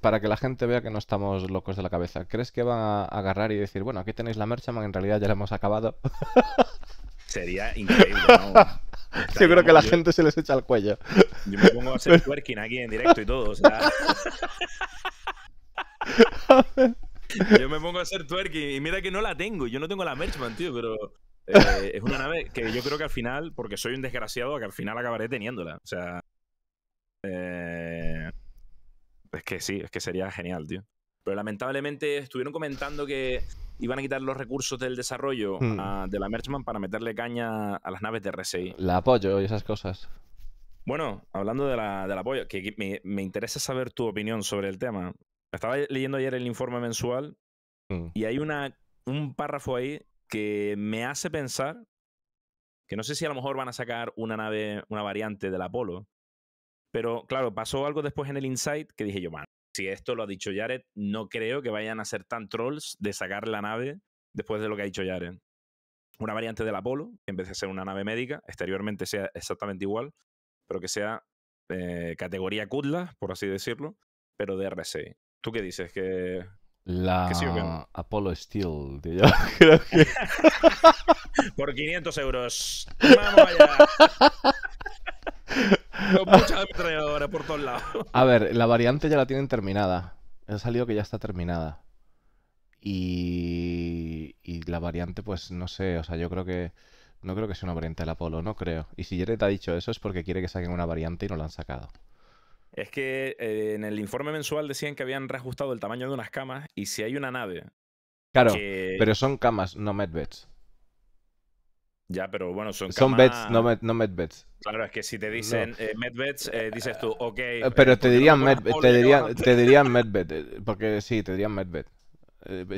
para que la gente vea que no estamos locos de la cabeza, ¿crees que van a agarrar y decir, bueno, aquí tenéis la Merchman, en realidad ya la hemos acabado? Sería increíble, ¿no? yo creo que la gente se les echa al cuello. Yo me pongo a hacer twerking aquí en directo y todo, o sea. Yo me pongo a hacer twerking y mira que no la tengo. Yo no tengo la Merchman, tío, pero eh, es una nave que yo creo que al final, porque soy un desgraciado, que al final acabaré teniéndola. O sea. Eh, es que sí, es que sería genial, tío. Pero lamentablemente estuvieron comentando que iban a quitar los recursos del desarrollo hmm. ah, de la Merchman para meterle caña a las naves de RSI. La apoyo y esas cosas. Bueno, hablando de la, del apoyo, que me, me, interesa saber tu opinión sobre el tema. Estaba leyendo ayer el informe mensual mm. y hay una, un párrafo ahí que me hace pensar que no sé si a lo mejor van a sacar una nave, una variante del Apolo. Pero claro, pasó algo después en el Insight que dije yo, man, si esto lo ha dicho Jared, no creo que vayan a ser tan trolls de sacar la nave después de lo que ha dicho Jared. Una variante del Apolo, que en vez de ser una nave médica, exteriormente sea exactamente igual, pero que sea eh, categoría Kudla, por así decirlo, pero de r ¿Tú qué dices? ¿Que, la Apollo Steel, tío. Por 500 euros. Vamos allá. Con mucha por todos lados. A ver, la variante ya la tienen terminada. Ha salido que ya está terminada. Y... y la variante, pues no sé, o sea, yo creo que. No creo que sea una variante del Apolo, no creo. Y si Jared ha dicho eso es porque quiere que saquen una variante y no la han sacado es que eh, en el informe mensual decían que habían reajustado el tamaño de unas camas y si hay una nave. Claro, pero son camas, no medbeds. Ya, pero bueno, son camas... Son beds, no, med, medbeds. Claro, es que si te dicen no. Eh, medbeds, eh, dices tú, ok... Pero te dirían, no te, dirían, te porque sí, te dirían medbed.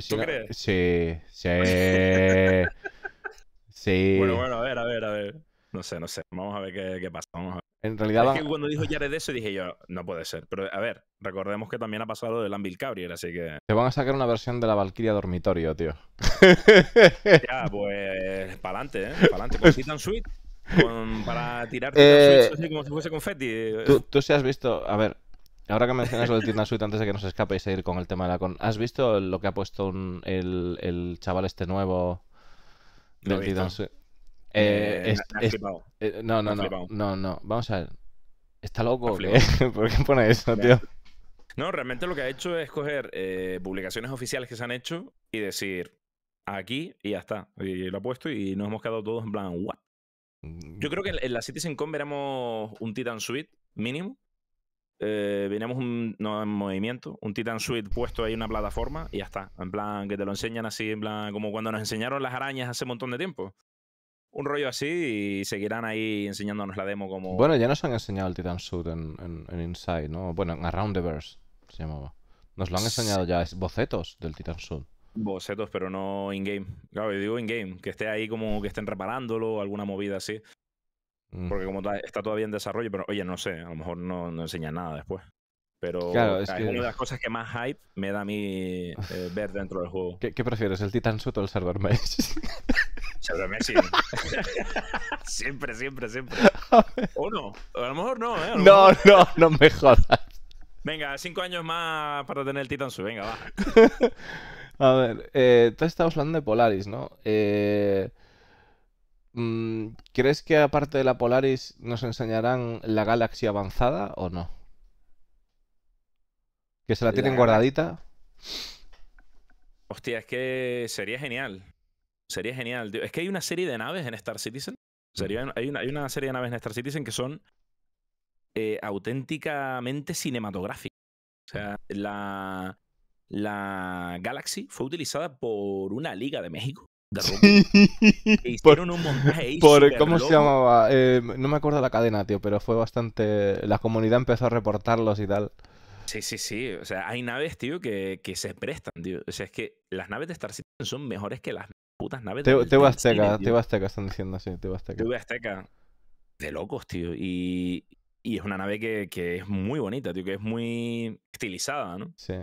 Si ¿Tú crees? Sí, sí... sí. Bueno, bueno, a ver, a ver, a ver. No sé, no sé. Vamos a ver qué, pasa. En realidad. Es que cuando dijo Jared eso dije yo, no puede ser. Pero a ver, recordemos que también ha pasado lo del Anvil Cabriel, así que. Te van a sacar una versión de la Valkyria dormitorio, tío. ya, pues. Para adelante, ¿eh? Para adelante. Con Titan Suite. para tirar eh, así como si fuese confetti. Eh. ¿Tú, si has visto. A ver, Ahora que mencionas lo del Titan Suite, antes de que nos escape y seguir con el tema de la con. ¿Has visto lo que ha puesto el, el, chaval este nuevo del Titan Suite? no, no, no, no, no. Vamos a ver. Está loco. ¿Por qué pone eso, tío? No, realmente lo que ha hecho es coger publicaciones oficiales que se han hecho y decir aquí y ya está. Y lo ha puesto y nos hemos quedado todos en plan, ¿what? Yo creo que en la Citizen Con veremos un Titan Suite mínimo. veremos un movimiento, un Titan Suite puesto ahí en una plataforma y ya está. En plan, que te lo enseñan así, en plan, como cuando nos enseñaron las arañas hace un montón de tiempo un rollo así y seguirán ahí enseñándonos la demo como... Bueno, ya nos han enseñado el Titan Suit en, Inside, ¿no? Bueno, en Around the Verse se llamaba. Nos lo han enseñado ya, es bocetos del Titan Suit. Bocetos, pero no in-game. Claro, yo digo in-game, que esté ahí como que estén reparándolo, alguna movida así. Mm. Porque como está todavía en desarrollo, pero oye, no sé, a lo mejor no, no enseñan nada después. Pero es, una de las cosas que más hype me da a mí eh, ver dentro del juego. ¿Qué, prefieres, el Titan Suit o el Server Mesh? siempre, siempre, siempre. O no. A lo mejor no, ¿eh? No, no, no me jodas. Venga, cinco años más para tener el Titan Su. Venga, va. A ver, eh, tú estabas hablando de Polaris, ¿no? Eh, mm, ¿Crees que aparte de la Polaris nos enseñarán la Galaxia avanzada o no? ¿Que se la, la tienen guardadita? Hostia, es que sería genial. Sería genial. Tío. Es que hay una serie de naves en Star Citizen. Sería, hay, una, serie de naves en Star Citizen que son eh, auténticamente cinematográficas. O sea, la, la Galaxy fue utilizada por una liga de México. E hicieron por, un montaje ¿Cómo se llamaba? Eh, no me acuerdo la cadena, tío, pero fue bastante. La comunidad empezó a reportarlos y tal. Sí, sí, sí. O sea, hay naves, tío, que, que se prestan, tío. O sea, es que las naves de Star Citizen son mejores que las putas naves. Te, te Azteca, te Azteca están diciendo así, te Azteca. Te Azteca. De locos, tío. Y, y es una nave que, es muy bonita, tío, que es muy estilizada, ¿no? Sí.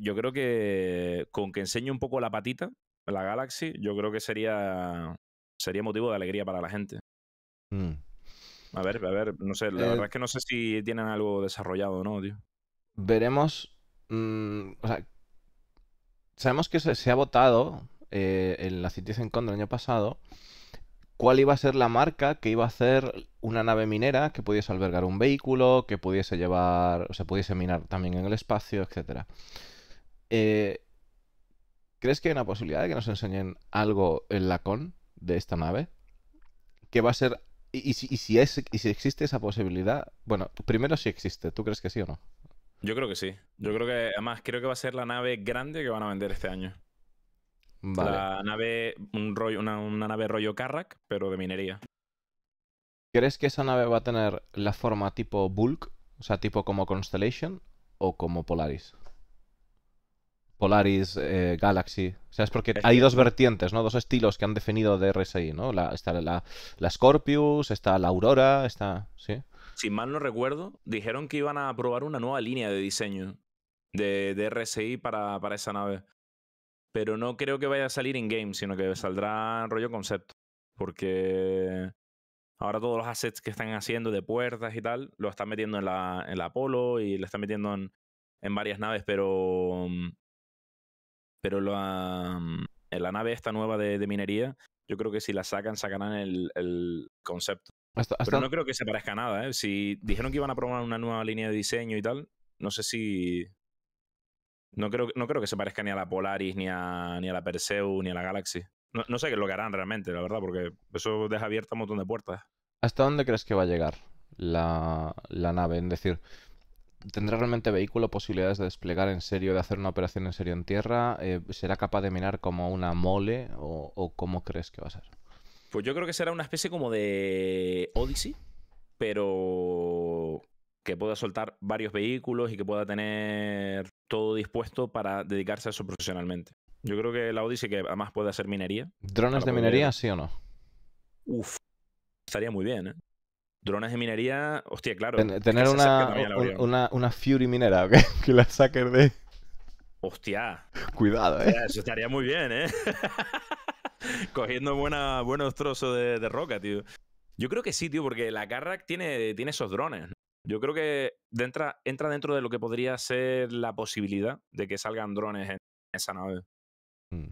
yo creo que con que enseñe un poco la patita, la Galaxy, yo creo que sería, sería motivo de alegría para la gente. Mm. A ver, a ver, no sé, la eh, verdad es que no sé si tienen algo desarrollado o no, tío. Veremos. Mm, o sea, sabemos que se, se, ha votado eh, en la CITIZENCON del año pasado cuál iba a ser la marca que iba a hacer una nave minera que pudiese albergar un vehículo, que pudiese llevar, o se pudiese minar también en el espacio, etcétera eh, ¿Crees que hay una posibilidad de que nos enseñen algo en la con de esta nave? ¿Qué va a ser. Y, si, y, si es, y si existe esa posibilidad, bueno, primero si existe, ¿tú crees que sí o no? Yo creo que sí. Yo creo que, además, creo que va a ser la nave grande que van a vender este año. La nave, un rollo, una, nave rollo Carrack, pero de minería. ¿Crees que esa nave va a tener la forma tipo Bulk? O sea, tipo como Constellation o como Polaris. Polaris, eh, Galaxy. O sea, es porque hay dos vertientes, ¿no? Dos estilos que han definido de RSI, ¿no? está la, Scorpius, está la Aurora, está. ¿Sí? Si mal no recuerdo, dijeron que iban a probar una nueva línea de diseño de, de RSI para, para esa nave. Pero no creo que vaya a salir in-game, sino que saldrá en rollo concepto. Porque ahora todos los assets que están haciendo de puertas y tal, lo están metiendo en la, en Apolo y lo están metiendo en, varias naves, pero. Mm, pero la, mm, en la nave esta nueva de, minería, yo creo que si la sacan, sacarán el, concepto. Pero no creo que se parezca nada, ¿eh? Si dijeron que iban a probar una nueva línea de diseño y tal, no sé si, no creo, no creo que se parezca ni a la Polaris, ni a, ni a la Perseu, ni a la Galaxy. No, sé qué es lo que harán realmente, la verdad, porque eso deja abierta un montón de puertas. ¿Hasta dónde crees que va a llegar la, nave? Es decir, ¿Tendrá realmente vehículo posibilidades de desplegar en serio, de hacer una operación en serio en tierra? Eh, ¿Será capaz de mirar como una mole o, o, cómo crees que va a ser? Pues yo creo que será una especie como de Odyssey, pero que pueda soltar varios vehículos y que pueda tener todo dispuesto para dedicarse a eso profesionalmente. Yo creo que la Audi sí que además puede hacer minería. ¿Drones de minería, sí o no? Uf, estaría muy bien, ¿eh? Drones de minería, hostia, claro. tener una, una, Fury minera, ¿ok? que la saques de. Hostia. Cuidado, ¿eh? Eso estaría muy bien, ¿eh? Cogiendo buena, buenos trozos de, roca, tío. Yo creo que sí, tío, porque la Carrack tiene, tiene esos drones. Yo creo que entra, dentro de lo que podría ser la posibilidad de que salgan drones en esa nave. Mm.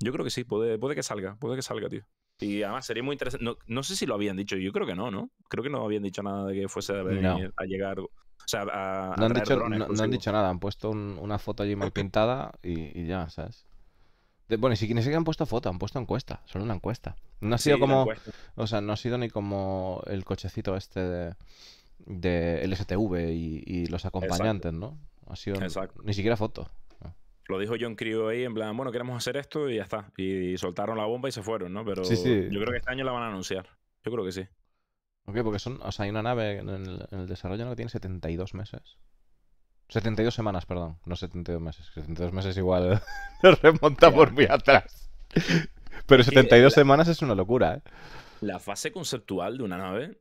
Yo creo que sí, puede, que salga, puede que salga, tío. Y además sería muy interesante. No, sé si lo habían dicho, yo creo que no, ¿no? Creo que no habían dicho nada de que fuese a, venir, a llegar. O sea, a, no, han dicho, no, han dicho, nada, han puesto una foto allí mal pintada y, ya, ¿sabes? bueno, y si quienes que han puesto foto, han puesto encuesta, solo una encuesta. No ha sido como. O sea, no ha sido ni como el cochecito este de de S.T.V. y, y los acompañantes, ¿no? Ha sido ni siquiera foto. Lo dijo John crio ahí, en plan, bueno, queremos hacer esto y ya está. Y, soltaron la bomba y se fueron, ¿no? Pero yo creo que este año la van a anunciar. Yo creo que sí. Ok, porque son, hay una nave en el, desarrollo que tiene 72 meses. 72 semanas, perdón. No 72 meses. 72 meses igual ...remonta por mí atrás. Pero 72 semanas es una locura, ¿eh? La fase conceptual de una nave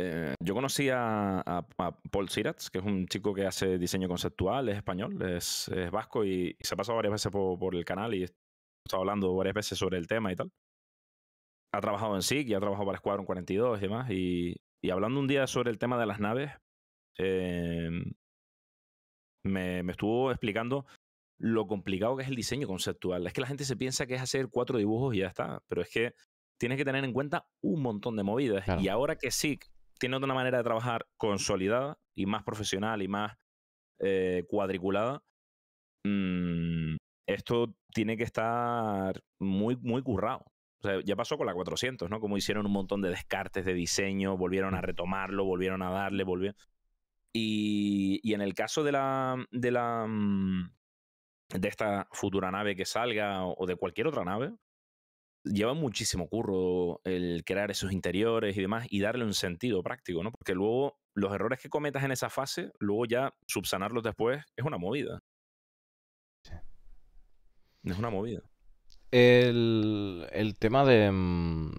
eh, yo conocí a, Paul Sirats, que es un chico que hace diseño conceptual, es español, es, vasco y, se ha pasado varias veces por, el canal y he estado hablando varias veces sobre el tema y tal. Ha trabajado en SIG y ha trabajado para Squadron 42 y demás. Y, hablando un día sobre el tema de las naves, eh, me, estuvo explicando lo complicado que es el diseño conceptual. Es que la gente se piensa que es hacer cuatro dibujos y ya está, pero es que tienes que tener en cuenta un montón de movidas. Y ahora que SIG tiene una manera de trabajar consolidada y más profesional y más eh, cuadriculada. Mm, esto tiene que estar muy, muy currado. ya pasó con la 400, ¿no? Como hicieron un montón de descartes de diseño, volvieron a retomarlo, volvieron a darle, volvieron... Y, y en el caso de la, de la mm, de esta futura nave que salga o de cualquier otra nave, lleva muchísimo curro el crear esos interiores y demás y darle un sentido práctico, ¿no? Porque luego los errores que cometas en esa fase, luego ya subsanarlos después es una movida. Sí. Es una movida. El, tema mm,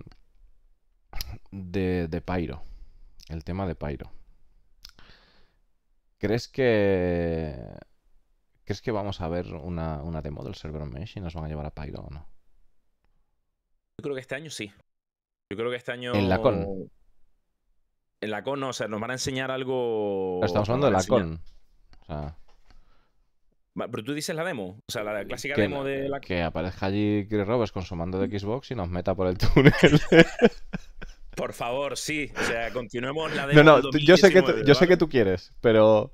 de, de, Pyro. El tema de Pyro. ¿Crees que. ¿Crees que vamos a ver una, una demo del server mesh y nos van a llevar a Pyro o no? Yo creo que este año sí. Yo creo que este año. En la con. En la con, o sea, nos van a enseñar algo. estamos hablando de la con. O sea... Pero tú dices la demo, o sea, la clásica demo de la Que aparezca allí Chris Roberts con su mando de Xbox y nos meta por el túnel. Por favor, sí. O sea, continuemos la No, no, yo sé, que tú, yo sé que tú quieres, pero,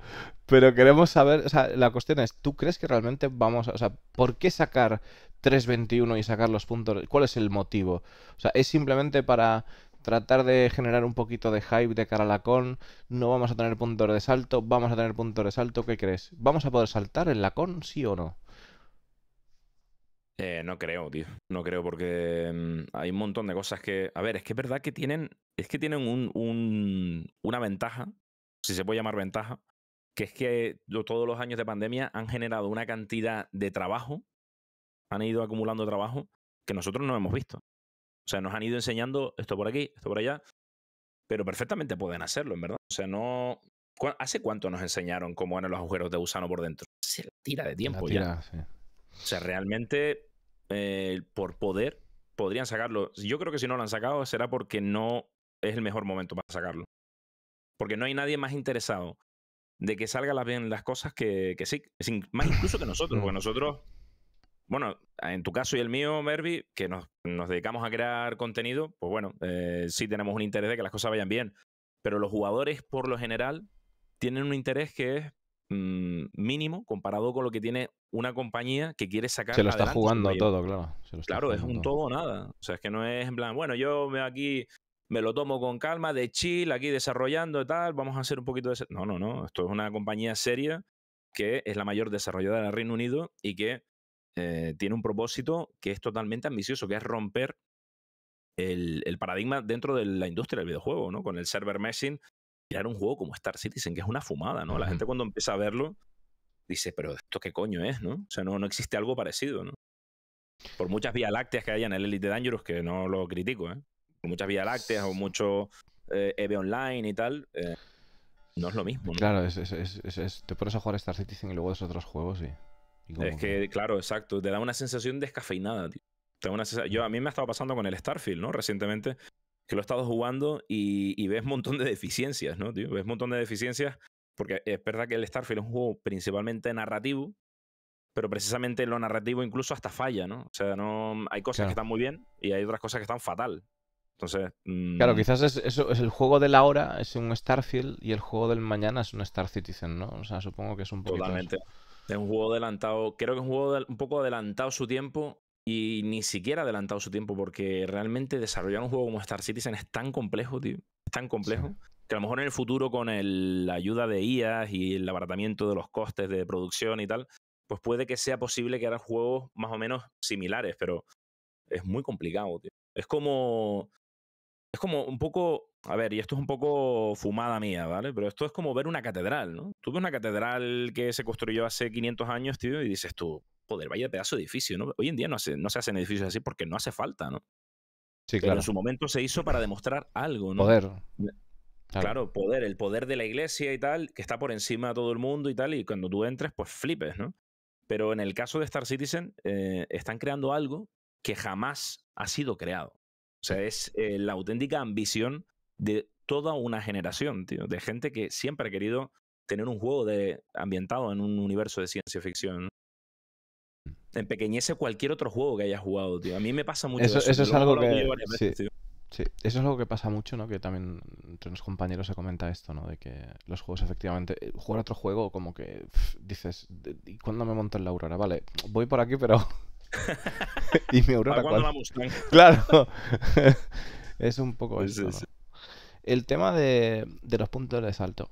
pero queremos saber. O sea, la cuestión es: ¿tú crees que realmente vamos. O sea, ¿por qué sacar 3.21 y sacar los puntos? ¿Cuál es el motivo? O sea, ¿es simplemente para tratar de generar un poquito de hype de cara a la con? ¿No vamos a tener puntos de salto? ¿Vamos a tener puntos de salto? ¿Qué crees? ¿Vamos a poder saltar en la con, sí o no? Eh, no creo, tío. No creo porque mm, hay un montón de cosas que... A ver, es que es verdad que tienen, es que tienen un, una ventaja, si se puede llamar ventaja, que es que todos los años de pandemia han generado una cantidad de trabajo, han ido acumulando trabajo que nosotros no hemos visto. O sea, nos han ido enseñando esto por aquí, esto por allá, pero perfectamente pueden hacerlo, en verdad. O sea, no... ¿Hace cuánto nos enseñaron cómo eran los agujeros de gusano por dentro? Se tira de tiempo ya. O sea, realmente eh, por poder, podrían sacarlo. Yo creo que si no lo han sacado será porque no es el mejor momento para sacarlo. Porque no hay nadie más interesado de que salgan bien las cosas que, sí, más incluso que nosotros, porque mm. nosotros, bueno, en tu caso y el mío, Mervi, que nos, dedicamos a crear contenido, pues bueno, eh, sí tenemos un interés de que las cosas vayan bien, pero los jugadores por lo general tienen un interés que es Mm, mínimo comparado con lo que tiene una compañía que quiere sacar. Se lo está jugando todo, claro. claro, es un todo o nada. O sea, es que no es en plan, bueno, yo me aquí me lo tomo con calma, de chill, aquí desarrollando y tal, vamos a hacer un poquito de... No, no, no, esto es una compañía seria que es la mayor desarrolladora del Reino Unido y que eh, tiene un propósito que es totalmente ambicioso, que es romper el, el paradigma dentro de la industria del videojuego, ¿no? Con el server meshing tirar un juego como Star Citizen, que es una fumada, ¿no? La gente cuando empieza a verlo dice, pero ¿esto qué coño es, no? O sea, no, no existe algo parecido, ¿no? Por muchas vías lácteas que haya en el Elite Dangerous, que no lo critico, ¿eh? Por muchas vías lácteas o mucho eh, e Online y tal, eh, no es lo mismo, ¿no? Claro, es, es, es, te pones a jugar Star Citizen y luego esos otros juegos y... es que, claro, exacto, te da una sensación descafeinada, tío. Yo, a mí me ha estado pasando con el Starfield, ¿no? Recientemente que lo he estado jugando y, ves un montón de deficiencias, ¿no, tío? Ves un montón de deficiencias porque es verdad que el Starfield es un juego principalmente narrativo, pero precisamente lo narrativo incluso hasta falla, ¿no? O sea, no hay cosas que están muy bien y hay otras cosas que están fatal. Entonces, mm, claro, quizás eso es el juego de la hora es un Starfield y el juego del mañana es un Star Citizen, ¿no? O sea, supongo que es un poco. Totalmente. Es un juego adelantado, creo que es un juego un poco adelantado su tiempo y ni siquiera ha adelantado su tiempo, porque realmente desarrollar un juego como Star Citizen es tan complejo, tío. Es tan complejo. Que a lo mejor en el futuro, con la ayuda de IAS e y el abaratamiento de los costes de producción y tal, pues puede que sea posible que hagan juegos más o menos similares, pero es muy complicado, tío. Es como. Es como un poco. A ver, y esto es un poco fumada mía, ¿vale? Pero esto es como ver una catedral, ¿no? Tú ves una catedral que se construyó hace 500 años, tío, y dices tú, Poder, vaya pedazo de edificio, ¿no? Hoy en día no, no se hacen edificios así porque no hace falta, ¿no? Sí, claro. Pero en su momento se hizo para demostrar algo, ¿no? Poder. Claro. poder, el poder de la iglesia y tal, que está por encima de todo el mundo y tal, y cuando tú entres, pues flipes, ¿no? Pero en el caso de Star Citizen, eh, están creando algo que jamás ha sido creado. O sea, es eh, la auténtica ambición de toda una generación, tío, de gente que siempre ha querido tener un juego de, ambientado en un universo de ciencia ficción empequeñece cualquier otro juego que hayas jugado, tío. A mí me pasa mucho. Eso, eso. es algo que. eso es algo que pasa mucho, ¿no? Que también entre los compañeros se comenta esto, ¿no? De que los juegos, efectivamente, eh, jugar otro juego, como que dices, ¿y cuándo me monto en la aurora? Vale, voy por aquí, pero. y mi aurora. claro. es un poco eso. El tema de, los puntos de salto.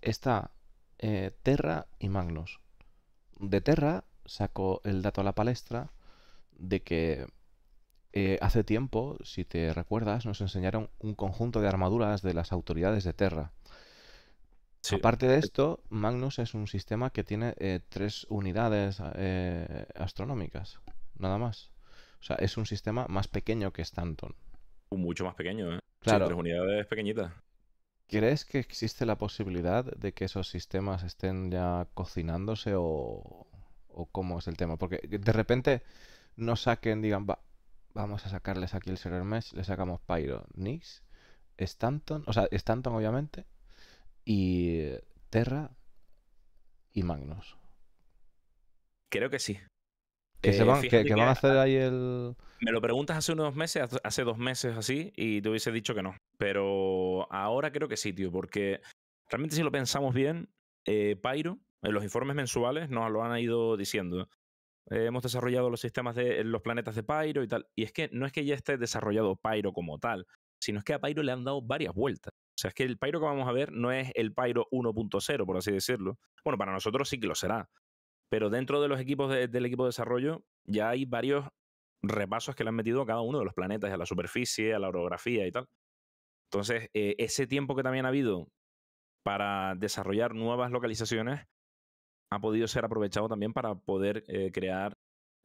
Está eh, Terra y Magnus. De Terra saco el dato a la palestra de que eh, hace tiempo, si te recuerdas, nos enseñaron un conjunto de armaduras de las autoridades de Terra. Aparte de esto, Magnus es un sistema que tiene eh, tres unidades eh, astronómicas, nada más. O sea, es un sistema más pequeño que Stanton. Uh, mucho más pequeño, ¿eh? Claro. tres unidades pequeñitas. ¿Crees que existe la posibilidad de que esos sistemas estén ya cocinándose o, ¿O cómo es el tema? Porque de repente no saquen, digan, vamos a sacarles aquí el server mesh, le sacamos Pyro, Nix, Stanton, o sea, Stanton obviamente, y Terra y Magnus. Creo que sí. Que, eh, se van, que, a hacer ahí el... Me lo preguntas hace unos meses, hace dos meses así, y te hubiese dicho que no. Pero ahora creo que sí, tío, porque realmente si lo pensamos bien, eh, Pyro en eh, los informes mensuales nos lo han ido diciendo. Eh, hemos desarrollado los sistemas de eh, los planetas de Pyro y tal. Y es que no es que ya esté desarrollado Pyro como tal, sino es que a Pyro le han dado varias vueltas. O sea, es que el Pyro que vamos a ver no es el Pyro 1.0, por así decirlo. Bueno, para nosotros sí que lo será. Pero dentro de los equipos del equipo de desarrollo ya hay varios repasos que le han metido a cada uno de los planetas, a la superficie, a la orografía y tal. Entonces, ese tiempo que también ha habido para desarrollar nuevas localizaciones ha podido ser aprovechado también para poder eh, crear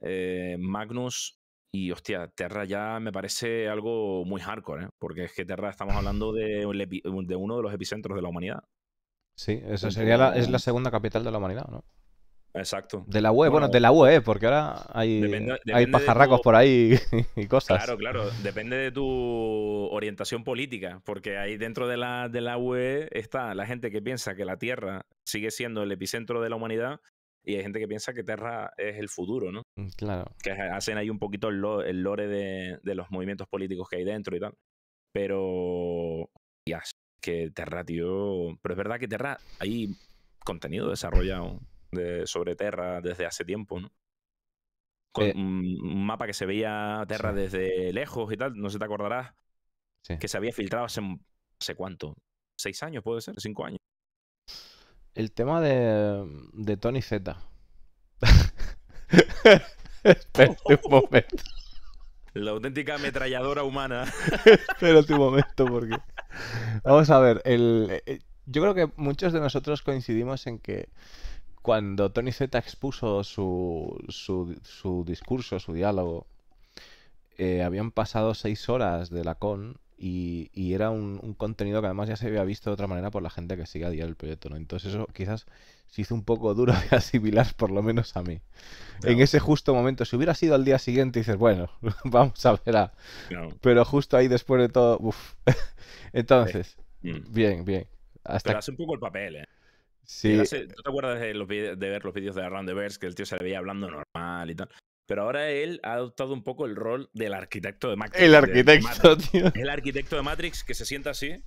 eh, Magnus y hostia, Terra ya me parece algo muy hardcore, ¿eh? porque es que Terra estamos hablando de, de, uno de los epicentros de la humanidad. Sí, esa sería es la segunda capital de la humanidad, ¿no? Exacto. De la UE, bueno, de la UE, porque ahora hay, hay pajarracos por ahí y cosas. Claro, claro, depende de tu orientación política, porque ahí dentro de la, de la está la gente que piensa que la Tierra sigue siendo el epicentro de la humanidad y hay gente que piensa que Terra es el futuro, ¿no? Mm, claro. Que hacen ahí un poquito el, lore de, los movimientos políticos que hay dentro y tal. Pero. Ya, que Terra, tío. Pero es verdad que Terra hay contenido desarrollado sobre Terra desde hace tiempo, ¿no? Con un mapa que se veía Terra desde lejos y tal, no se te acordará? que se había filtrado hace, cuánto, seis años puede ser, cinco años. El tema de, de Tony Z. Espérate un momento. La auténtica ametralladora humana. Espérate un momento, porque. Vamos a ver, eh, yo creo que muchos de nosotros coincidimos en que cuando Tony Z expuso su, su, discurso, su diálogo, eh, habían pasado seis horas de la con y, era un, contenido que además ya se había visto de otra manera por la gente que sigue a día el proyecto. ¿no? Entonces eso quizás se hizo un poco duro de asimilar, por lo menos a mí. En ese justo momento, si hubiera sido al día siguiente, dices, bueno, vamos a ver a... Pero justo ahí después de todo, uff. Entonces, mm. bien, bien. Hasta... Pero un poco el papel, ¿eh? Sí. ¿Tú te acuerdas de, los de ver los vídeos de Around the Verse que el tío se le veía hablando normal y tal? Pero ahora él ha adoptado un poco el rol del arquitecto de Matrix. El arquitecto, tío. El arquitecto de Matrix que se sienta así,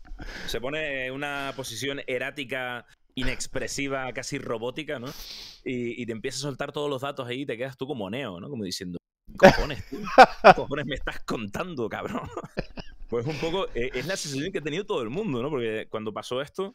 se pone en una posición erática, inexpresiva, casi robótica, ¿no? Y, y, te empieza a soltar todos los datos ahí y te quedas tú como neo, ¿no? Como diciendo, cojones, ¿Qué cojones me estás contando, cabrón? Pues un poco, e, es la sensación que ha tenido todo el mundo, ¿no? Porque cuando pasó esto,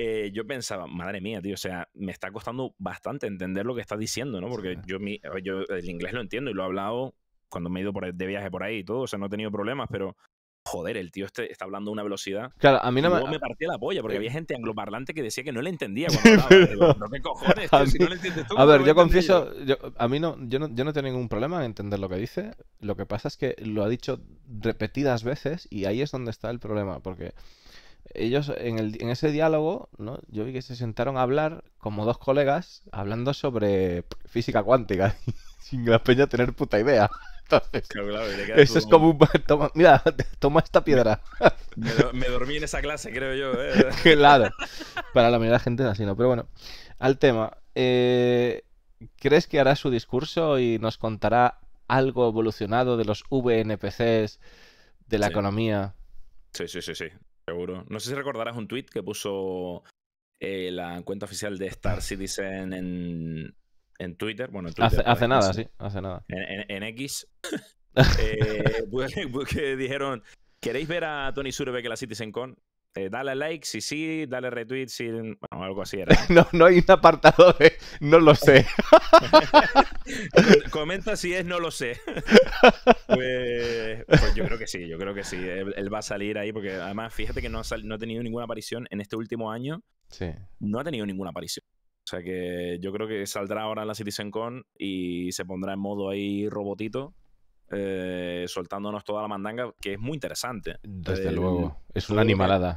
eh, yo pensaba, madre mía, tío, o sea, me está costando bastante entender lo que está diciendo, ¿no? Porque yo, yo el inglés lo entiendo y lo he hablado cuando me he ido de viaje por ahí y todo, o sea, no he tenido problemas, pero joder, el tío este está hablando a una velocidad. Claro, a mí no me... me la polla, porque había gente angloparlante que decía que no le entendía cuando no me cojones, si no le entiendes tú. A ver, yo confieso, Yo, a mí no yo, no, yo no tengo ningún problema en entender lo que dice. Lo que pasa es que lo ha dicho repetidas veces y ahí es donde está el problema, porque ellos en, ese diálogo, yo vi que se sentaron a hablar como dos colegas hablando sobre física cuántica, sin la peña tener puta idea. eso es como un... Toma, mira, toma esta piedra. Me, dormí en esa clase, creo yo. ¿eh? claro. Para la mayoría de la gente así, ¿no? Pero bueno, al tema. Eh, ¿Crees que hará su discurso y nos contará algo evolucionado de los VNPCs, de la economía? Sí, sí, sí, sí. Seguro. No sé si recordarás un tweet que puso eh, la cuenta oficial de Star Citizen en, en Twitter. Bueno, en Twitter, hace, pues, nada, sí, hace nada. En, X. Eh, que, dijeron: ¿Queréis ver a Tony Surve que la Citizen con este, dale like si sí, dale retweet si. Mm", bueno, algo así no, no hay un apartado de no lo sé. Comenta si es no lo sé. Pues, pues, yo creo que sí, yo creo que sí. Él, va a salir ahí porque además fíjate que no ha, ha tenido ninguna aparición en este último año. Sí. No ha tenido ninguna aparición. O sea que yo creo que saldrá ahora en la CitizenCon y se pondrá en modo ahí robotito eh, soltándonos toda la mandanga, que es muy interesante. Desde eh, luego, es una animalada.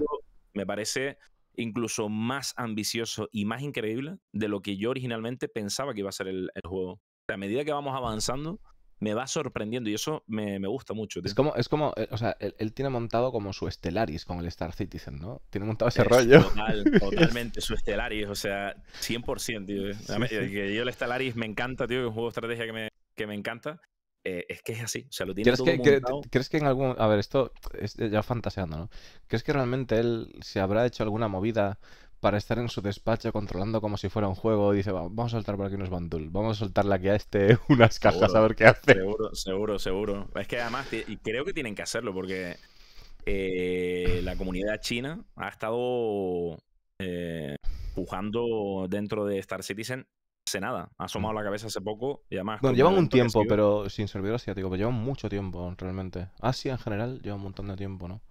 Me parece incluso más ambicioso y más increíble de lo que yo originalmente pensaba que iba a ser el, juego. a medida que vamos avanzando, me va sorprendiendo y eso me, gusta mucho. Es como, es como, eh, o sea, él, tiene montado como su Stellaris con el Star Citizen, ¿no? Tiene montado ese rollo. totalmente, su Stellaris, o sea, 100%, tío. Yo el Stellaris me encanta, tío, es un juego de estrategia que que me encanta. Eh, es que es así, o sea, lo tiene todo que, montado. ¿Crees que en algún... A ver, esto es ya fantaseando, ¿no? ¿Crees que realmente él se habrá hecho alguna movida para estar en su despacho controlando como si fuera un juego dice, vamos a soltar por aquí unos bandul, vamos a soltarle aquí a este unas cajas a ver qué hace. Seguro, seguro, seguro. Es que además, y creo que tienen que hacerlo porque eh, la comunidad china ha estado eh, pujando dentro de Star Citizen hace nada. Ha asomado mm. la cabeza hace poco y además. Bueno, llevan un tiempo, pero sin servidor asiático, pero llevan mucho tiempo realmente. Asia en general lleva un montón de tiempo, ¿no?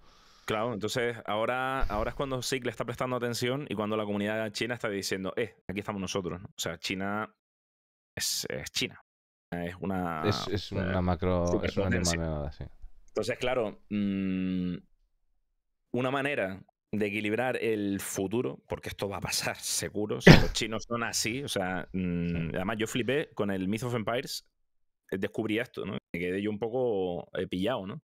Claro, entonces ahora, ahora es cuando SIG le está prestando atención y cuando la comunidad china está diciendo, eh, aquí estamos nosotros. O sea, China es, China. Es una. Es, una macro. sí. Entonces, claro, mm, una manera de equilibrar el futuro, porque esto va a pasar seguro, los chinos son así, o sea, mm, además yo flipé con el Myth of Empires, eh, descubrí esto, ¿no? Me quedé yo un poco eh, pillado, ¿no?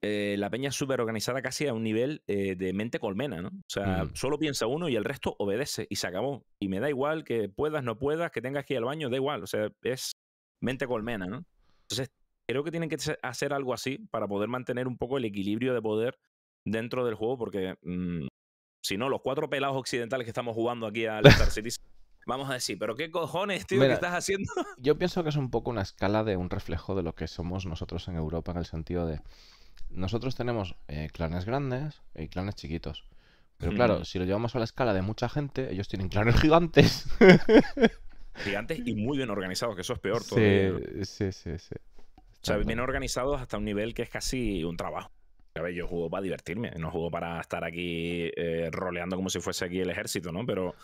Eh, la peña es súper organizada casi a un nivel de mente colmena, ¿no? O sea, mm. solo piensa uno y el resto obedece y se acabó. Y me da igual que puedas, no puedas, que tengas que ir al baño, da igual, o sea, es mente colmena, ¿no? Entonces, creo que tienen que hacer algo así para poder mantener un poco el equilibrio de poder dentro del juego, porque mm, si no, los cuatro pelados occidentales que estamos jugando aquí al Star City vamos a decir, pero qué cojones, tío, que estás haciendo? yo pienso que es un poco una escala de un reflejo de lo que somos nosotros en Europa, en el sentido de, nosotros tenemos eh, clanes grandes y clanes chiquitos. Pero claro, si lo llevamos a la escala de mucha gente, ellos tienen clanes gigantes. gigantes y muy bien organizados, que eso es peor todavía. Sí, sí, sí, sí. O bien organizados hasta un nivel que es casi un trabajo. A ver, yo juego para divertirme, no juego para estar aquí eh, roleando como si fuese aquí el ejército, ¿no? Pero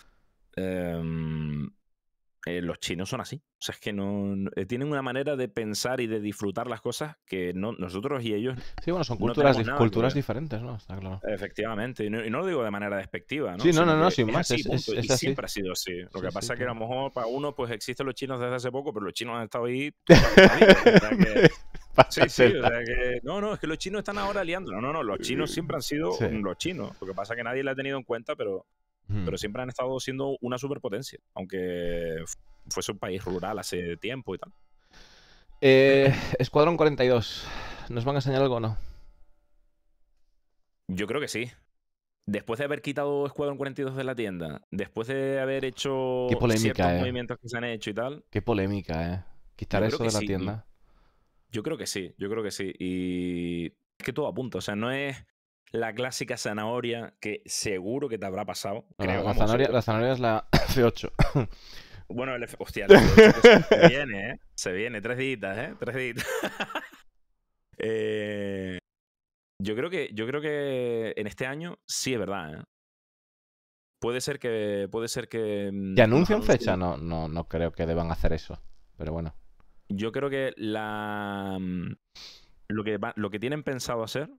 em, eh, los chinos son así. O sea, es que no, eh, tienen una manera de pensar y de disfrutar las cosas que no, nosotros y ellos. Sí, bueno, son culturas, diferentes, ¿no? Efectivamente, y no, lo digo de manera despectiva, ¿no? Sí, no, no, no, sin más. es, Siempre ha sido así. Lo que pasa es que a lo mejor para uno, pues existen los chinos desde hace poco, pero los chinos han estado ahí. Toda sí, sí, que, no, no, es que los chinos están ahora aliando. No, no, no, los chinos siempre han sido los chinos. Lo que pasa es que nadie lo ha tenido en cuenta, pero, hmm. pero siempre han estado siendo una superpotencia, aunque fuese un país rural hace tiempo y tal. Eh, Escuadrón 42, ¿nos van a enseñar algo o no? Yo creo que sí. Después de haber quitado Escuadrón 42 de la tienda, después de haber hecho polémica, ciertos eh. movimientos que se han hecho y tal. Qué polémica, ¿eh? Quitar eso de la tienda. Yo creo que sí, yo creo que sí. Y es que todo apunta, o sea, no es la clásica zanahoria que seguro que te habrá pasado. la, zanahoria, es la F8. Bueno, el F... Hostia, se viene, ¿eh? Se viene, tres ditas, ¿eh? Tres ditas. Eh, yo creo que, yo creo que en este año sí es verdad, ¿eh? Puede ser que. Puede ser que. Mm, ¿Te anuncian fecha? No, no, no creo que deban hacer eso. Pero bueno yo creo que la, mm, lo, que lo que tienen pensado hacer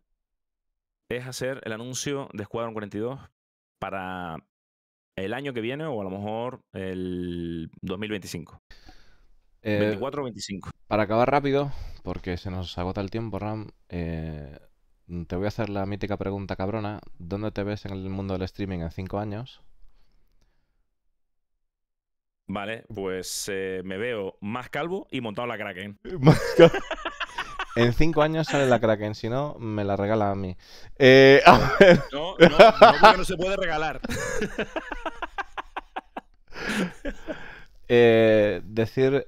es hacer el anuncio de Squadron 42 para el año que viene o a lo mejor el 2025. 24 eh, o 25. Para acabar rápido, porque se nos agota el tiempo, Ram, eh, te voy a hacer la mítica pregunta cabrona. ¿Dónde te ves en el mundo del streaming en 5 años? Vale, pues eh, me veo más calvo y montado la Kraken. en cinco años sale la Kraken, si no, me la regala a mí. Eh, no, no, no, se puede regalar. Eh, decir,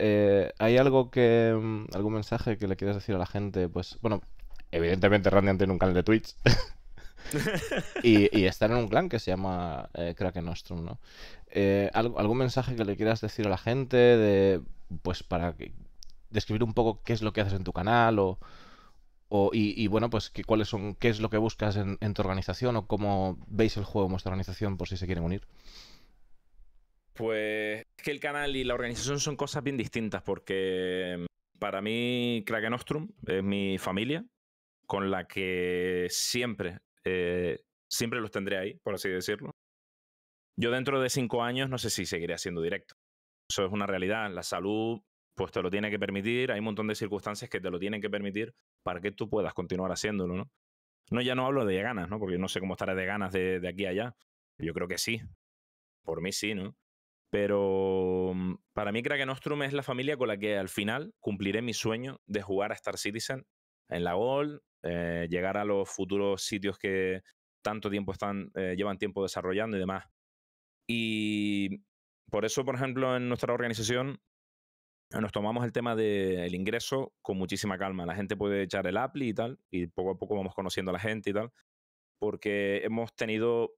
¿hay algo que. Mm, algún mensaje que le quieras decir a la gente? Pues, bueno, evidentemente Randy tiene un canal de Twitch. y, estar en un clan que se llama eh, Kraken Nostrum, ¿no? Eh, ¿Algún mensaje que le quieras decir a la gente de, pues para describir un poco qué es lo que haces en tu canal y, bueno, pues cuáles son, qué es lo que buscas en, tu organización o cómo veis el juego en vuestra organización por si se quieren unir? Pues es que el canal y la organización son cosas bien distintas porque mm, para mí Kraken Nostrum es mi familia con la que siempre eh, siempre los tendré ahí, por así decirlo. Yo dentro de cinco años no sé si seguiré haciendo directo. Eso es una realidad. La salud, pues te lo tiene que permitir. Hay un montón de circunstancias que te lo tienen que permitir para que tú puedas continuar haciéndolo, ¿no? No, ya no hablo de ganas, ¿no? Porque no sé cómo estaré de ganas de, aquí a allá. Yo creo que sí. Por mí sí, ¿no? Pero mm, para mí creo que Nostrum es la familia con la que al final cumpliré mi sueño de jugar a Star Citizen en la Gold, eh, llegar a los futuros sitios que tanto tiempo están, eh, llevan tiempo desarrollando y demás. Y por eso, por ejemplo, en nuestra organización nos tomamos el tema del ingreso con muchísima calma. La gente puede echar el app y tal, y poco a poco vamos conociendo a la gente y tal, porque hemos tenido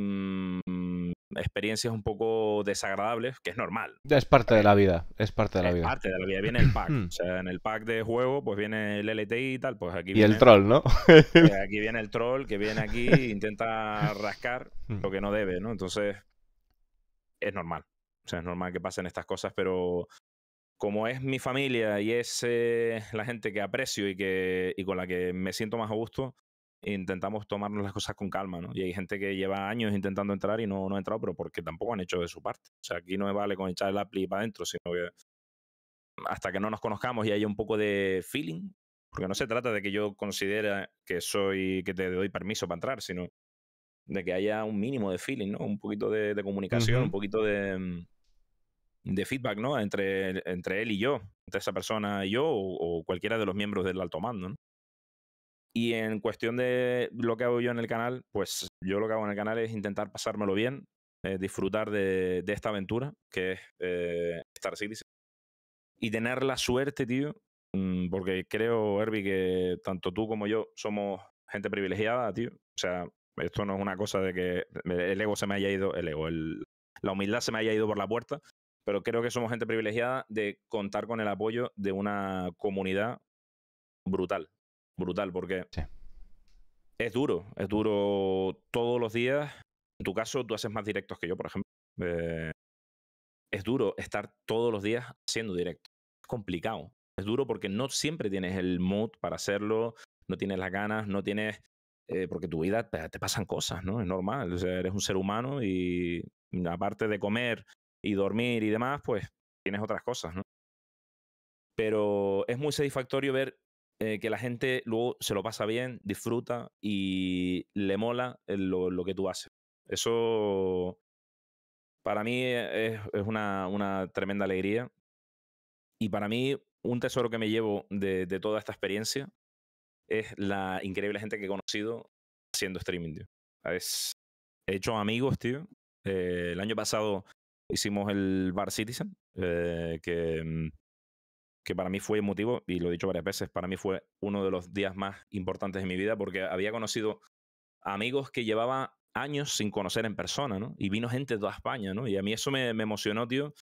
Mm, experiencias un poco desagradables, que es normal. Es parte de la vida, es parte de la vida. parte de la vida, viene el pack. Mm. o sea, en el pack de juego, pues viene el LTI y tal, pues aquí viene... Y el troll, ¿no? Eh, aquí viene el troll que viene aquí e intenta rascar mm. lo que no debe, ¿no? Entonces, es normal. O sea, es normal que pasen estas cosas, pero como es mi familia y es eh, la gente que aprecio y, que, y con la que me siento más a gusto, intentamos tomarnos las cosas con calma, ¿no? Y hay gente que lleva años intentando entrar y no, no ha entrado, pero porque tampoco han hecho de su parte. O sea, aquí no me vale con echar el appli para adentro, sino que hasta que no nos conozcamos y haya un poco de feeling, porque no se trata de que yo considere que soy, que te doy permiso para entrar, sino de que haya un mínimo de feeling, ¿no? Un poquito de, comunicación, un poquito mm, de, feedback, ¿no? Entre, entre él y yo, entre esa persona y yo, o, o cualquiera de los miembros del alto mando, ¿no? Y en cuestión de lo que hago yo en el canal, pues yo lo que hago en el canal es intentar pasármelo bien, eh, disfrutar de, esta aventura, que es eh, Star Citizen. Y tener la suerte, tío, mm, porque creo, Herbie, que tanto tú como yo somos gente privilegiada, tío. O sea, esto no es una cosa de que e-, el ego se me haya ido, el ego, la humildad se me haya ido por la puerta, pero creo que somos gente privilegiada de contar con el apoyo de una comunidad brutal brutal, porque es duro, es duro todos los días. En tu caso, tú haces más directos que yo, por ejemplo. Eh, es duro estar todos los días haciendo directo. Es complicado. Es duro porque no siempre tienes el mood para hacerlo, no tienes las ganas, no tienes... Eh, porque tu vida te, pasan cosas, ¿no? Es normal. eres un ser humano y aparte de comer y dormir y demás, pues tienes otras cosas, ¿no? Pero es muy satisfactorio ver eh, que la gente luego se lo pasa bien, disfruta y le mola eh, lo, que tú haces. Eso para mí e, es, una, una, tremenda alegría y para mí un tesoro que me llevo de, toda esta experiencia es la increíble gente que he conocido haciendo streaming, tío. Es, he hecho amigos, tío. Eh, el año pasado hicimos el Bar Citizen, que mm, que para mí fue emotivo, y lo he dicho varias veces, para mí fue uno de los días más importantes de mi vida porque había conocido amigos que llevaba años sin conocer en persona, ¿no? Y vino gente de toda España, ¿no? Y a mí eso me, emocionó, tío,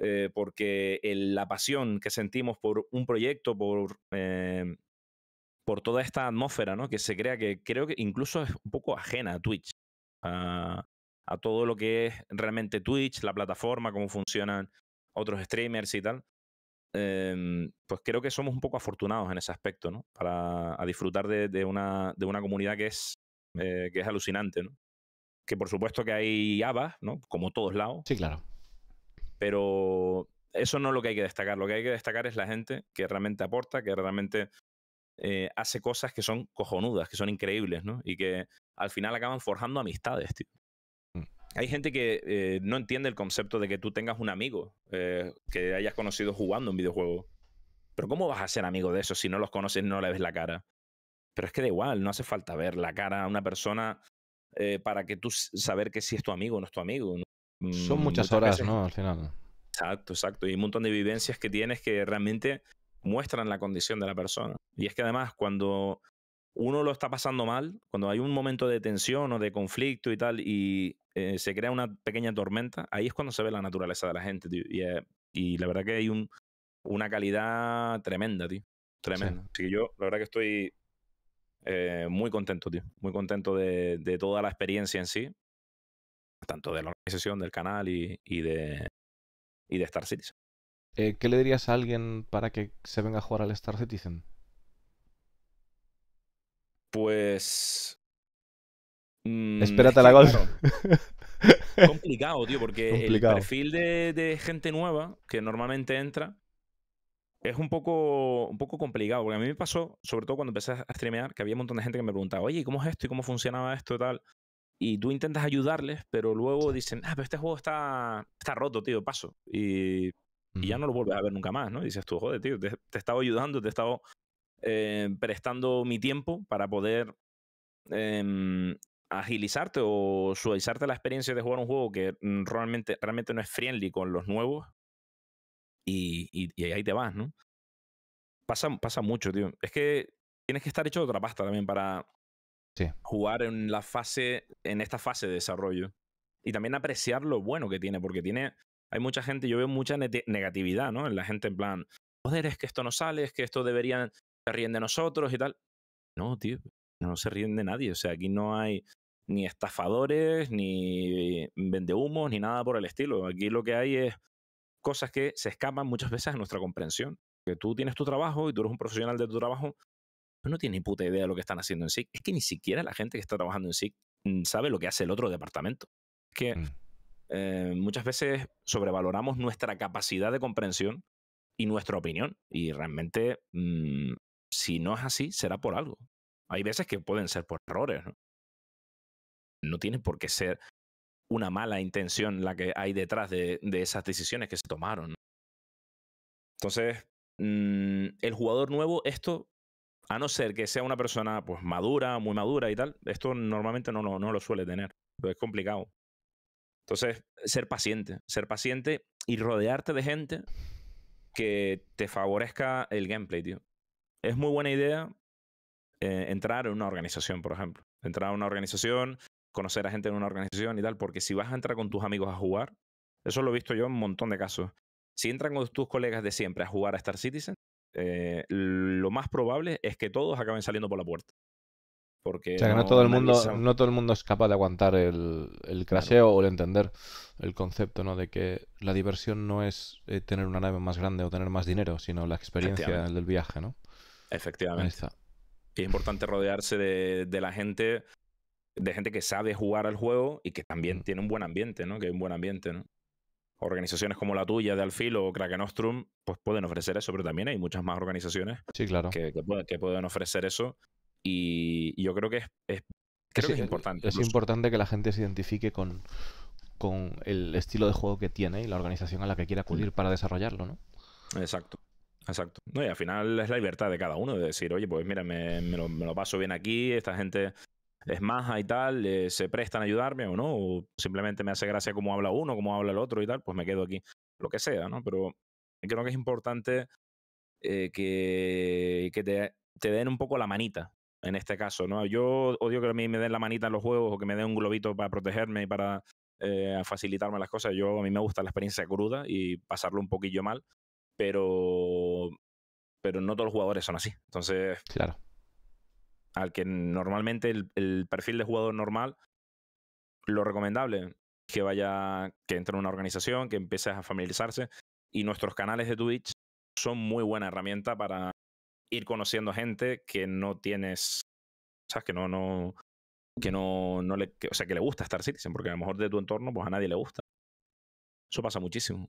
eh, porque la pasión que sentimos por un proyecto, por, eh, por toda esta atmósfera, ¿no? Que se crea que creo que incluso es un poco ajena a Twitch, a todo lo que es realmente Twitch, la plataforma, cómo funcionan otros streamers y tal. Em, pues creo que somos un poco afortunados en ese aspecto, ¿no? Para a disfrutar de, una, de, una, comunidad que es, eh, que es alucinante, ¿no? Que por supuesto que hay habas, ¿no? Como todos lados. Sí, claro. Pero eso no es lo que hay que destacar. Lo que hay que destacar es la gente que realmente aporta, que realmente eh, hace cosas que son cojonudas, que son increíbles, ¿no? Y que al final acaban forjando amistades, tío hay gente que eh, no entiende el concepto de que tú tengas un amigo eh, que hayas conocido jugando un videojuego. Pero ¿cómo vas a ser amigo de eso si no los conoces y no le ves la cara? Pero es que da igual, no hace falta ver la cara a una persona eh, para que tú saber que si es tu amigo o no es tu amigo. Son mm, muchas, horas, ¿no? Al final. Exacto, exacto. Y un montón de vivencias que tienes que realmente muestran la condición de la persona. Y es que además cuando uno lo está pasando mal, cuando hay un momento de tensión o de conflicto y tal, y eh, se crea una pequeña tormenta, ahí es cuando se ve la naturaleza de la gente, eh, Y, la verdad que hay una calidad tremenda, tío. Tremenda. Así que yo, la verdad que estoy eh, muy contento, tío. Muy contento de, toda la experiencia en sí, tanto de la organización, del canal y, y de, y de Star Citizen. ¿Qué le dirías a alguien para que se venga a jugar al Star Citizen? Pues. Mm, Espérate la gol. complicado, tío, porque el perfil de, gente nueva que normalmente entra es un poco, un poco complicado. Porque a mí me pasó, sobre todo cuando empecé a streamear, que había un montón de gente que me preguntaba, oye, ¿cómo es esto? ¿Y cómo funcionaba esto? Y tal. Y tú intentas ayudarles, pero luego dicen, ah, pero este juego está, está roto, tío, paso. Y ya no lo vuelves a ver nunca más, ¿no? Y dices tú, joder, tío, te, he estado ayudando, te he estado eh, prestando mi tiempo para poder em, agilizarte o suavizarte la experiencia de jugar un juego que mm, realmente, realmente no es friendly con los nuevos. Y, ahí te vas, ¿no? Pasa, pasa mucho, tío. Es que tienes que estar hecho de otra pasta también para jugar en la fase, en esta fase de desarrollo. Y también apreciar lo bueno que tiene, porque tiene. Hay mucha gente, yo veo mucha negatividad, ¿no? En la gente en plan, joder, es que esto no sale, es que esto deberían se ríen de nosotros y tal. No, tío, no se ríen de nadie. O sea, aquí no hay ni estafadores, ni vendehumos, ni nada por el estilo. Aquí lo que hay es cosas que se escapan muchas veces a nuestra comprensión. Que tú tienes tu trabajo y tú eres un profesional de tu trabajo, pero no tienes ni puta idea de lo que están haciendo en SIC. Es que ni siquiera la gente que está trabajando en SIC mm, sabe lo que hace el otro departamento. Es que mm. eh, muchas veces sobrevaloramos nuestra capacidad de comprensión y nuestra opinión. Y realmente mm, si no es así, será por algo. Hay veces que pueden ser por errores. No, tiene por qué ser una mala intención la que hay detrás de, esas decisiones que se tomaron. Entonces, mm, el jugador nuevo, esto, a no ser que sea una persona pues madura, muy madura y tal, esto normalmente no, lo suele tener. es complicado. Entonces, ser paciente, ser paciente y rodearte de gente que te favorezca el gameplay, tío es muy buena idea eh, entrar en una organización, por ejemplo. Entrar a una organización, conocer a gente en una organización y tal, porque si vas a entrar con tus amigos a jugar, eso lo he visto yo en un montón de casos. Si entran con tus colegas de siempre a jugar a Star Citizen, eh, lo más probable es que todos acaben saliendo por la puerta. Porque o sea, que no, todo el mundo, no todo el mundo es capaz de aguantar el, el craseo o el entender el concepto ¿no? de que la diversión no es eh, tener una nave más grande o tener más dinero, sino la experiencia del viaje. ¿no? Efectivamente. es importante rodearse de, la gente, de gente que sabe jugar al juego y que también mm. tiene un buen ambiente, ¿no? Que hay un buen ambiente, ¿no? Organizaciones como la tuya, de alfil o Krakenostrum, pues pueden ofrecer eso, pero también hay muchas más organizaciones que, que, pueden, ofrecer eso. Y, yo creo que es, es es eh, importante. Es importante que la gente se identifique con, con el estilo de juego que tiene y la organización a la que quiere mm. acudir para desarrollarlo, ¿no? Exacto. Exacto. No, y al final es la libertad de cada uno de decir, oye, pues mira, me, lo, paso bien aquí, esta gente es maja y tal, eh, se prestan a ayudarme o no, o simplemente me hace gracia cómo habla uno, cómo habla el otro y tal, pues me quedo aquí. Lo que sea, ¿no? Pero creo que es importante eh, que, que te, den un poco la manita. En este caso, ¿no? Yo odio que a mí me den la manita en los juegos o que me den un globito para protegerme y para eh, facilitarme las cosas. Yo a mí me gusta la experiencia cruda y pasarlo un poquillo mal pero, pero no todos los jugadores son así. Entonces, claro. al que normalmente el, perfil de jugador normal, lo recomendable que vaya, que entre en una organización, que empieces a familiarizarse. Y nuestros canales de Twitch son muy buena herramienta para ir conociendo gente que no tienes, sabes que no, no, que no, le, o sea, que le gusta estar Citizen, porque a lo mejor de tu entorno, pues a nadie le gusta. Eso pasa muchísimo.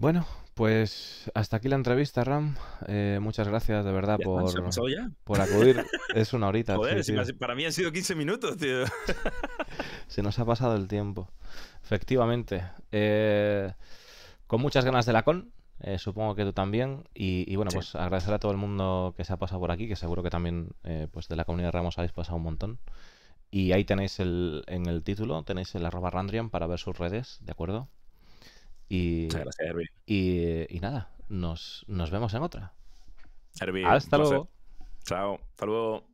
Bueno, pues hasta aquí la entrevista, Ram. Eh, muchas gracias de verdad por, por acudir. es una horita. para mí han sido 15 minutos, tío. se nos ha pasado el tiempo. Efectivamente. Eh, con muchas ganas de la con. Eh, supongo que tú también. Y, bueno, pues agradecer a todo el mundo que se ha pasado por aquí, que seguro que también pues de la comunidad Ramos habéis pasado un montón. Y ahí tenéis el, en el título, tenéis el arroba Randrian para ver sus redes, ¿de acuerdo? Y, Muchas gracias, Herbie. Y, y, nada, nos, nos vemos en otra. Herbie, Hasta luego. Chao. Hasta luego.